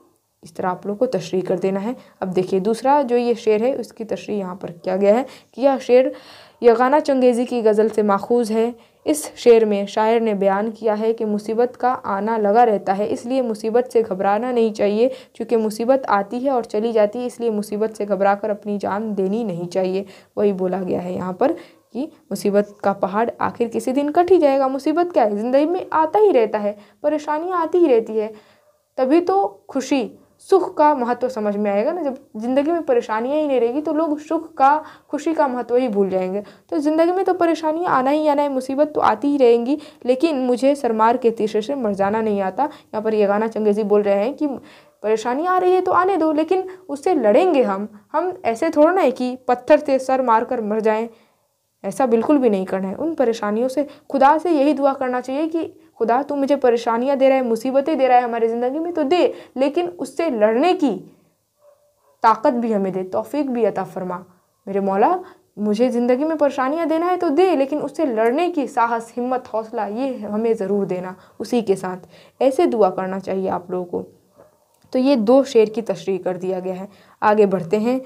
इस तरह आप लोग को तशरी कर देना है अब देखिए दूसरा जो ये शेर है उसकी तशरी यहाँ पर किया गया है कि यह शेर यगाना चंगेज़ी की गज़ल से माखूज है इस शेर में शायर ने बयान किया है कि मुसीबत का आना लगा रहता है इसलिए मुसीबत से घबराना नहीं चाहिए क्योंकि मुसीबत आती है और चली जाती है इसलिए मुसीबत से घबरा कर अपनी जान देनी नहीं चाहिए वही बोला गया है यहाँ पर कि मुसीबत का पहाड़ आखिर किसी दिन कट ही जाएगा मुसीबत क्या है ज़िंदगी में आता ही रहता है परेशानियाँ आती ही रहती है तभी तो खुशी सुख का महत्व समझ में आएगा ना जब ज़िंदगी में परेशानियाँ ही नहीं रहेगी तो लोग सुख का खुशी का महत्व ही भूल जाएंगे तो ज़िंदगी में तो परेशानियाँ आना ही आना है मुसीबत तो आती ही रहेंगी लेकिन मुझे सरमार के तीसरे से मर जाना नहीं आता यहाँ पर ये गाना चंगेजी बोल रहे हैं कि परेशानी आ रही है तो आने दो लेकिन उससे लड़ेंगे हम हम ऐसे थोड़ा ना है कि पत्थर से सर मार कर मर जाएँ ऐसा बिल्कुल भी नहीं करना है उन परेशानियों से खुदा से यही दुआ करना चाहिए कि खुदा तू मुझे परेशानियाँ दे रहा है मुसीबतें दे रहा है हमारी ज़िंदगी में तो दे लेकिन उससे लड़ने की ताकत भी हमें दे तोफ़ी भी अता फरमा मेरे मौला मुझे ज़िंदगी में परेशानियाँ देना है तो दे लेकिन उससे लड़ने की साहस हिम्मत हौसला ये हमें ज़रूर देना उसी के साथ ऐसे दुआ करना चाहिए आप लोगों को तो ये दो शेर की तशरी कर दिया गया है आगे बढ़ते हैं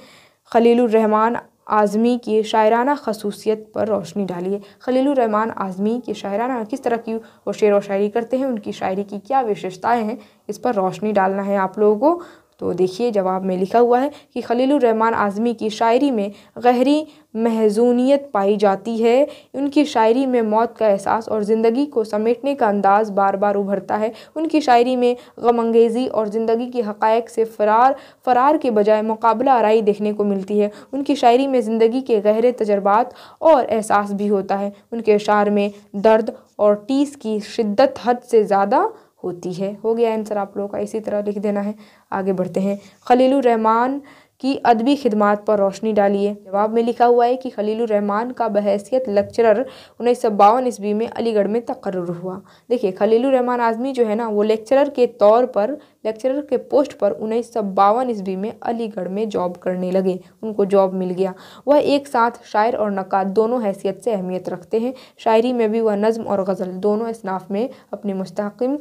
खलील रहमान आज़मी की शायराना खसूसियत पर रोशनी डालिए खलीलरहमान आज़मी की शायराना किस तरह की वो शेर व शायरी करते हैं उनकी शायरी की क्या विशेषताएँ हैं इस पर रोशनी डालना है आप लोगों को तो देखिए जवाब में लिखा हुआ है कि रहमान आज़मी की शायरी में गहरी महजूनीत पाई जाती है उनकी शायरी में मौत का एहसास और ज़िंदगी को समेटने का अंदाज़ बार बार उभरता है उनकी शायरी में गमंगेज़ी और ज़िंदगी की हक़ से फ़रार फ़रार के बजाय मुकाबला आरई देखने को मिलती है उनकी शायरी में ज़िंदगी के गहरे तजर्बात और एहसास भी होता है उनके अशार में दर्द और टीस की शिद्दत हद से ज़्यादा होती है हो गया आंसर आप लोगों का इसी तरह लिख देना है आगे बढ़ते हैं रहमान की अदबी खिदमत पर रोशनी डाली है जवाब में लिखा हुआ है कि रहमान का बहसीत लेक्चरर उन्नीस सौ बावन ईस्वी में अलीगढ़ में तकर हुआ देखिए रहमान आज़मी जो है ना वो लेक्चरर के तौर पर लेक्चरर के पोस्ट पर उन्नीस सौ बावन ईस्वी में अलीगढ़ में जॉब करने लगे उनको जॉब मिल गया वह एक साथ शायर और नक़ाद दोनों हैसियत से अहमियत रखते हैं शायरी में भी वह नज़म और गज़ल दोनों इसनाफ में अपने मुस्तकम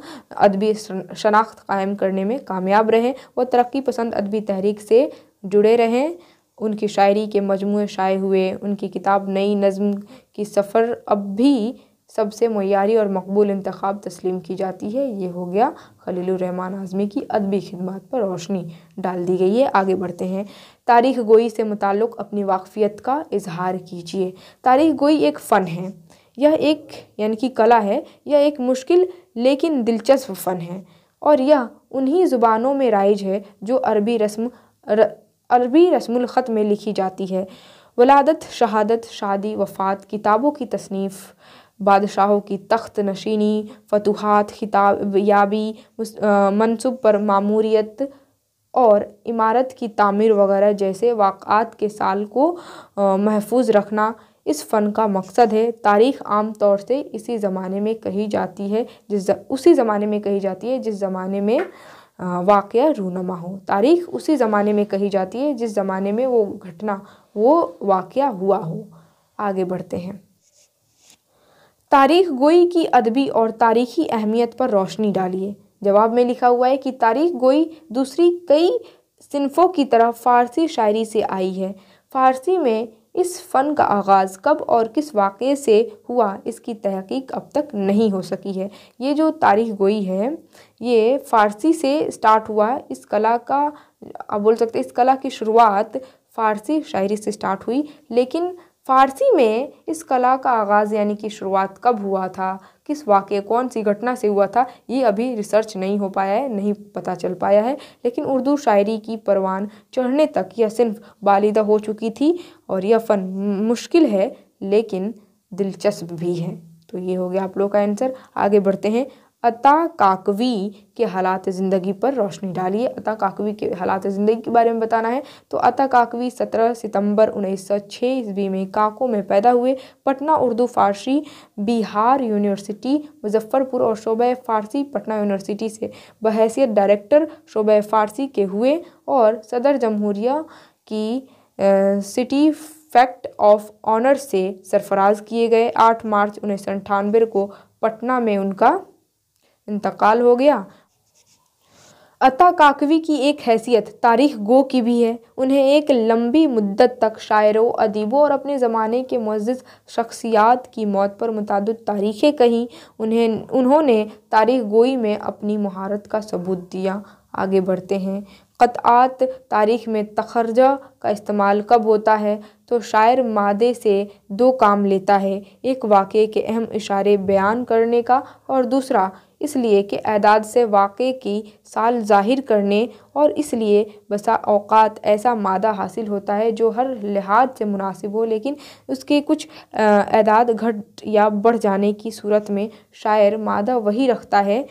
अदबी शनाख्त कायम करने में कामयाब रहे वह तरक्की पसंद अदबी तहरीक से जुड़े रहें उनकी शायरी के मजमु शाये हुए उनकी किताब नई नज़्म की सफ़र अब भी सबसे मैारी और मकबूल इंतखब तस्लीम की जाती है ये हो गया खलीलुर्रहमान आज़मी की अदबी खिदमत पर रोशनी डाल दी गई है आगे बढ़ते हैं तारीख गोई से मुतक़ अपनी वाकफ़ियत का इजहार कीजिए तारीख गोई एक फ़न है यह एक यानी कि कला है यह एक मुश्किल लेकिन दिलचस्प फ़न है और यह उन्हीं ज़ुबानों में राइज है जो अरबी रस्म र, अरबी रस्मुल ख़त में लिखी जाती है वलादत शहादत शादी वफ़ात किताबों की तसनीफ़ बादशाहों की तख्त नशीनी फतूहत खिताब याबी मनसूब पर मामूरीत और इमारत की तामीर वगैरह जैसे वाक़ात के साल को महफूज रखना इस फ़न का मकसद है तारीख़ आम तौर से इसी ज़माने में कही जाती है जिस उसी ज़माने में कही जाती है जिस ज़माने में वाक़ रूनमा हो तारीख़ उसी ज़माने में कही जाती है जिस ज़माने में वो घटना वो वाक़ हुआ हो आगे बढ़ते हैं तारीख़ गोई की अदबी और तारीख़ी अहमियत पर रोशनी डालिए जवाब में लिखा हुआ है कि तारीख़ गोई दूसरी कई सिनफ़ों की तरह फ़ारसी शायरी से आई है फ़ारसी में इस फ़न का आगाज़ कब और किस वाक़े से हुआ इसकी तहक़ीक़ अब तक नहीं हो सकी है ये जो तारीख़ गोई है ये फ़ारसी से स्टार्ट हुआ इस कला का आप बोल सकते इस कला की शुरुआत फ़ारसी शायरी से स्टार्ट हुई लेकिन फ़ारसी में इस कला का आगाज़ यानी कि शुरुआत कब हुआ था किस वाक्य कौन सी घटना से हुआ था ये अभी रिसर्च नहीं हो पाया है नहीं पता चल पाया है लेकिन उर्दू शायरी की परवान चढ़ने तक यह सिर्फ बालिदा हो चुकी थी और यह फ़न मुश्किल है लेकिन दिलचस्प भी है तो ये हो गया आप लोग का आंसर आगे बढ़ते हैं अता काकवी के हालात ज़िंदगी पर रोशनी डाली है अता काकवी के हालात ज़िंदगी के बारे में बताना है तो अता काकवी 17 सितंबर 1906 ईस्वी में काको में पैदा हुए पटना उर्दू फारसी बिहार यूनिवर्सिटी मुजफ्फरपुर और शोब फारसी पटना यूनिवर्सिटी से बहसीत डायरेक्टर शोब फारसी के हुए और सदर जमहूरिया की सिटी फैक्ट ऑफ ऑनर से सरफराज किए गए आठ मार्च उन्नीस को पटना में उनका इंतकाल हो गया अता काकवी की एक हैसियत तारीख गो की भी है उन्हें एक लंबी मुद्दत तक शायरों अदीबों और अपने ज़माने के मज़ शख्सियात की मौत पर मुतद तारीख़ें कहीं उन्हें उन्होंने तारीख गोई में अपनी महारत का सबूत दिया आगे बढ़ते हैं कतआत तारीख़ में तखरजा का इस्तेमाल कब होता है तो शायर मादे से दो काम लेता है एक वाके के अहम इशारे बयान करने का और दूसरा इसलिए कि एदाद से वाक़े की साल ज़ाहिर करने और इसलिए बसा अवकात ऐसा मादा हासिल होता है जो हर लिहाज से मुनासिब हो लेकिन उसके कुछ एदाद घट या बढ़ जाने की सूरत में शायर मादा वही रखता है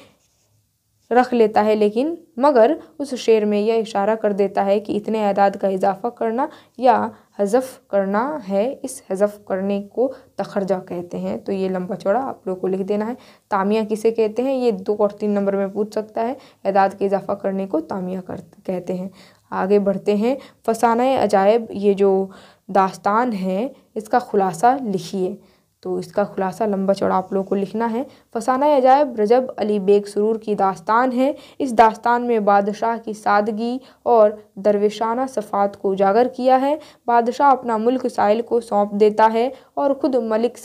रख लेता है लेकिन मगर उस शेर में यह इशारा कर देता है कि इतने अदाद का इजाफा करना या हज़फ़ करना है इस हज़फ़ करने को तखरजा कहते हैं तो ये लंबा चौड़ा आप लोग को लिख देना है तामिया किसे कहते हैं ये दो और तीन नंबर में पूछ सकता है अदाद के इजाफा करने को तामिया कर कहते हैं आगे बढ़ते हैं फसाना अजायब ये जो दास्तान है इसका ख़ुलासा लिखिए तो इसका खुलासा लंबा चौड़ा आप लोगों को लिखना है फसाना अजायब रजब अली बेग सुरूर की दास्तान है इस दास्तान में बादशाह की सादगी और दरवेशाना सफ़ात को उजागर किया है बादशाह अपना मुल्क साइल को सौंप देता है और ख़ुद मलिक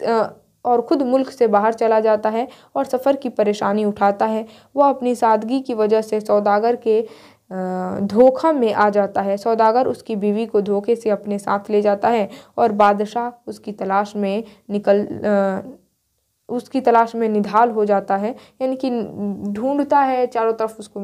और ख़ुद मुल्क से बाहर चला जाता है और सफ़र की परेशानी उठाता है वह अपनी सादगी की वजह से सौदागर के धोखा में आ जाता है सौदागर उसकी बीवी को धोखे से अपने साथ ले जाता है और बादशाह उसकी तलाश में निकल उसकी तलाश में निधाल हो जाता है यानी कि ढूंढता है चारों तरफ उसको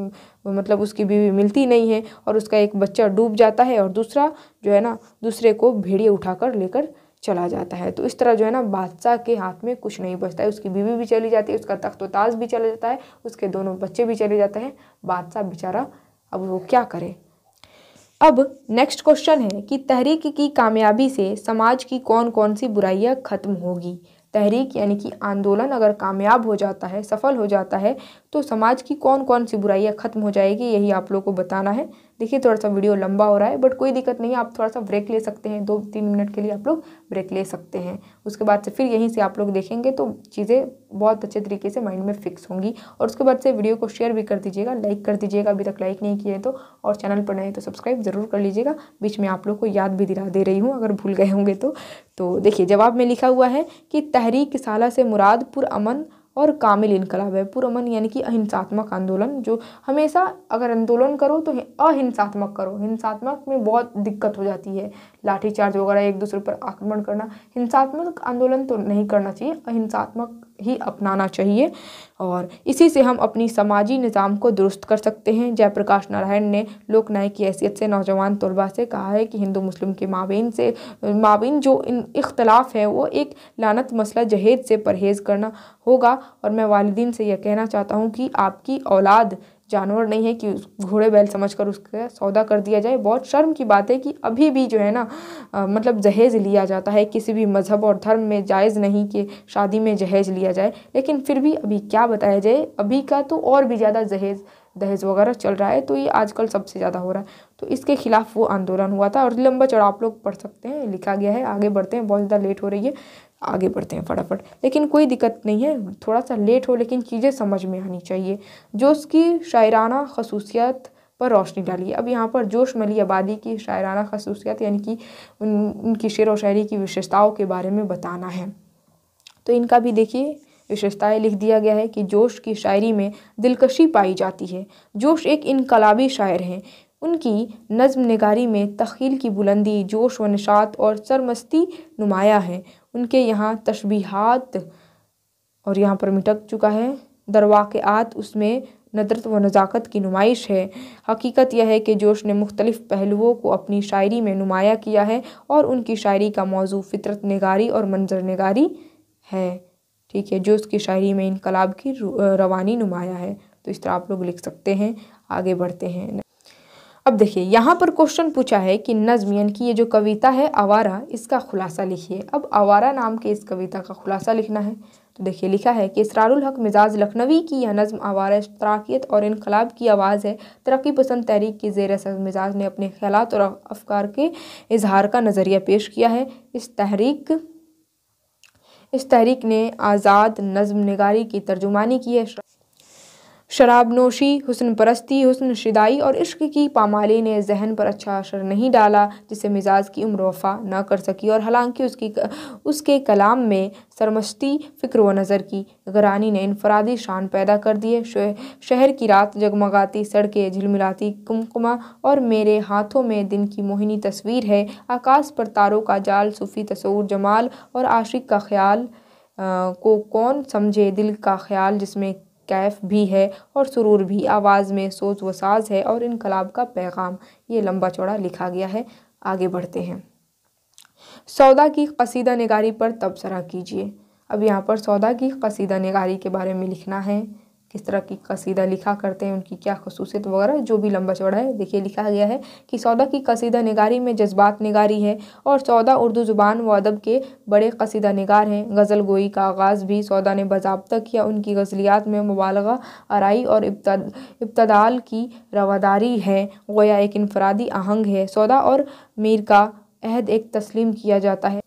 मतलब उसकी बीवी मिलती नहीं है और उसका एक बच्चा डूब जाता है और दूसरा जो है ना दूसरे को भेड़िए उठाकर लेकर चला जाता है तो इस तरह जो है ना बादशाह के हाथ में कुछ नहीं बचता है उसकी बीवी भी चली जाती है उसका तख्त ताज भी चला जाता है उसके दोनों बच्चे भी चले जाते हैं बादशाह बेचारा अब वो क्या करे अब नेक्स्ट क्वेश्चन है कि तहरीक की कामयाबी से समाज की कौन कौन सी बुराइयाँ खत्म होगी तहरीक यानी कि आंदोलन अगर कामयाब हो जाता है सफल हो जाता है तो समाज की कौन कौन सी बुराइयाँ खत्म हो जाएगी यही आप लोग को बताना है देखिए थोड़ा सा वीडियो लंबा हो रहा है बट कोई दिक्कत नहीं है आप थोड़ा सा ब्रेक ले सकते हैं दो तीन मिनट के लिए आप लोग ब्रेक ले सकते हैं उसके बाद से फिर यहीं से आप लोग देखेंगे तो चीज़ें बहुत अच्छे तरीके से माइंड में फिक्स होंगी और उसके बाद से वीडियो को शेयर भी कर दीजिएगा लाइक कर दीजिएगा अभी तक लाइक नहीं किया है तो और चैनल पर नए तो सब्सक्राइब ज़रूर कर लीजिएगा बीच में आप लोग को याद भी दिला दे रही हूँ अगर भूल गए होंगे तो, तो देखिए जवाब में लिखा हुआ है कि तहरीक साला से मुरादपुर अमन और कामिल इनकलाब है पुरमन यानी कि अहिंसात्मक आंदोलन जो हमेशा अगर आंदोलन करो तो अहिंसात्मक करो हिंसात्मक में बहुत दिक्कत हो जाती है लाठीचार्ज वगैरह एक दूसरे पर आक्रमण करना हिंसात्मक आंदोलन तो नहीं करना चाहिए अहिंसात्मक ही अपनाना चाहिए और इसी से हम अपनी समाजी निज़ाम को दुरुस्त कर सकते हैं जयप्रकाश नारायण ने लोकनायक की हैसियत से नौजवान तलबा से कहा है कि हिंदू मुस्लिम के माबेन से माबेन जो इन इख्तलाफ है वो एक लानत मसला जहेज से परहेज़ करना होगा और मैं वालदीन से यह कहना चाहता हूँ कि आपकी औलाद जानवर नहीं है कि घोड़े बैल समझ कर उसका सौदा कर दिया जाए बहुत शर्म की बात है कि अभी भी जो है ना आ, मतलब जहेज लिया जाता है किसी भी मज़हब और धर्म में जायज़ नहीं कि शादी में जहेज लिया जाए लेकिन फिर भी अभी क्या बताया जाए अभी का तो और भी ज़्यादा जहेज़ दहेज वगैरह चल रहा है तो ये आजकल सबसे ज़्यादा हो रहा है तो इसके खिलाफ वो आंदोलन हुआ था और लंबा चौड़ा आप लोग पढ़ सकते हैं लिखा गया है आगे बढ़ते हैं बहुत ज़्यादा लेट हो रही है आगे बढ़ते हैं फटाफट लेकिन कोई दिक्कत नहीं है थोड़ा सा लेट हो लेकिन चीज़ें समझ में आनी चाहिए जो उसकी शायराना खसूसियत पर रोशनी डाली अब यहाँ पर जोश मली आबादी की शायराना खसूसियत यानी कि उन उनकी शेर व शायरी की विशेषताओं के बारे में बताना है तो इनका भी देखिए विशेषताएँ लिख दिया गया है कि जोश की शायरी में दिलकशी पाई जाती है जोश एक इनकलाबी शायर हैं उनकी नज्म नगारी में तखील की बुलंदी जोश व नशात और सरमस्ती नुमाया है उनके यहाँ तशबीहात और यहाँ पर मिटक चुका है दरवाक़ात उसमें नदरत व नज़ाकत की नुमाइश है हकीकत यह है कि जोश ने मुख्तलिफ़ पहलुओं को अपनी शायरी में नुमाया किया है और उनकी शायरी का मौजू फितरत नगारी और मंजर नगारी है ठीक है जोश की शायरी में इनकलाब की रवानी नुमाया है तो इस तरह आप लोग लिख सकते हैं आगे बढ़ते हैं अब देखिए यहाँ पर क्वेश्चन पूछा है कि नज्म यानी कि ये जो कविता है आवारा इसका खुलासा लिखिए अब आवारा नाम के इस कविता का खुलासा लिखना है तो देखिए लिखा है कि इसरारुल हक मिजाज लखनवी की यह नज़्म आवारा तराकियत और इनकलाब की आवाज़ है तरक्की पसंद तहरीक की जेर मिजाज ने अपने ख्याल और अफकार के इजहार का नज़रिया पेश किया है इस तहरीक इस तहरीक ने आज़ाद नज्म नगारी की तर्जुमानी की है शराब नोशी हुसन परस्ती हुसन शिदाई और इश्क की पामाली ने जहन पर अच्छा असर नहीं डाला जिसे मिजाज की उम्र वफ़ा ना कर सकी और हालांकि उसकी उसके कलाम में सरमस्ती फ़िक्र व नज़र की गरानी ने इनफरादी शान पैदा कर दिए शहर की रात जगमगाती सड़कें झिलमिलाती कुमकुमा और मेरे हाथों में दिन की मोहिनी तस्वीर है आकाश पर तारों का जाल सूफ़ी तस्वूर जमाल और आशिक का ख्याल आ, को कौन समझे दिल का ख्याल जिसमें कैफ भी है और सुरूर भी आवाज़ में सोच व साज है और इनकलाब का पैगाम ये लंबा चौड़ा लिखा गया है आगे बढ़ते हैं सौदा की कसीदा निगारी पर तबसरा कीजिए अब यहाँ पर सौदा की कसीदा निगारी के बारे में लिखना है किस तरह की कसीदा लिखा करते हैं उनकी क्या खसूसियत वगैरह जो भी लंबा चौड़ा है देखिए लिखा गया है कि सौदा की कसीदा नगारी में जज्बात नगारी है और सौदा उर्दू ज़ुबान व अदब के बड़े कसीदा नगार हैं गज़ल गोई का आगाज़ भी सौदा ने बजाबता किया उनकी गज़लियात में मुबालगा आरई और इब्तदाल की रवादारी है गोया एक इनफरादी आहंग है सौदा और मीर का अहद एक तस्लीम किया जाता है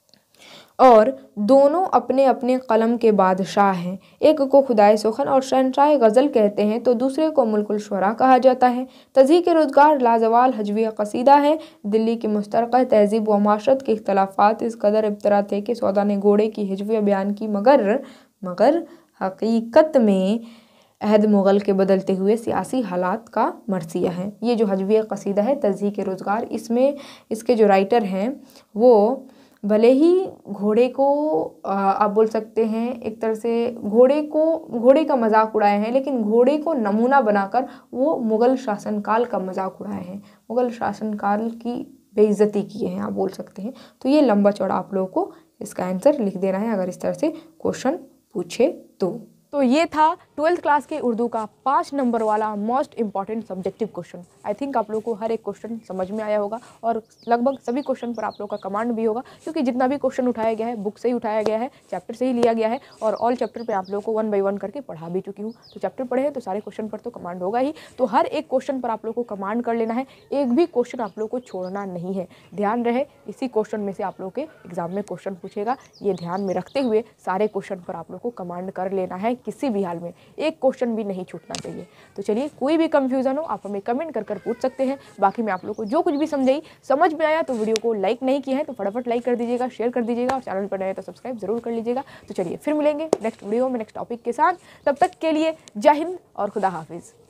और दोनों अपने अपने कलम के बादशाह हैं एक को खुदाए सुखन और शहनशाह गज़ल कहते हैं तो दूसरे को मुल्कुल शुरा कहा जाता है तजी के रोज़गार लाजवाल हजवी कसीदा है दिल्ली की मुश्तरक तहजीब व माशरत के अख्तलाफात इस कदर इब्तरा थे कि सौदा ने घोड़े की हजवी बयान की मगर मगर हकीकत में अहद मुग़ल के बदलते हुए सियासी हालात का मरसिया है ये जो हजवी कसीदा है तजी के रोज़गार इसमें इसके जो राइटर हैं वो भले ही घोड़े को आप बोल सकते हैं एक तरह से घोड़े को घोड़े का मजाक उड़ाए हैं लेकिन घोड़े को नमूना बनाकर वो मुग़ल शासनकाल का मजाक उड़ाए हैं मुग़ल शासनकाल की बेइज्जती किए हैं आप बोल सकते हैं तो ये लंबा चौड़ा आप लोगों को इसका आंसर लिख देना है अगर इस तरह से क्वेश्चन पूछे तो तो ये था ट्वेल्थ क्लास के उर्दू का पाँच नंबर वाला most important subjective question I think आप लोगों को हर एक क्वेश्चन समझ में आया होगा और लगभग सभी क्वेश्चन पर आप लोगों का कमांड भी होगा क्योंकि जितना भी क्वेश्चन उठाया गया है बुक से ही उठाया गया है चैप्टर से ही लिया गया है और ऑल चैप्टर पर आप लोगों को वन बाई वन करके पढ़ा भी चुकी हूँ तो चैप्टर पढ़े हैं तो सारे क्वेश्चन पर तो कमांड होगा ही तो हर एक क्वेश्चन पर आप लोग को कमांड कर लेना है एक भी क्वेश्चन आप लोग को छोड़ना नहीं है ध्यान रहे इसी क्वेश्चन में से आप लोग के एग्जाम में क्वेश्चन पूछेगा ये ध्यान में रखते हुए सारे क्वेश्चन पर आप लोग को कमांड कर लेना है किसी भी हाल में एक क्वेश्चन भी नहीं छूटना चाहिए तो चलिए कोई भी कंफ्यूजन हो आप हमें कमेंट कर कर पूछ सकते हैं बाकी मैं आप लोग को जो कुछ भी समझाई समझ में आया तो वीडियो को लाइक नहीं किया है तो फटाफट लाइक कर दीजिएगा शेयर कर दीजिएगा और चैनल पर नए तो सब्सक्राइब जरूर कर लीजिएगा तो चलिए फिर मिलेंगे नेक्स्ट वीडियो में नेक्स्ट टॉपिक के साथ तब तक के लिए जय हिंद और खुदा हाफिज़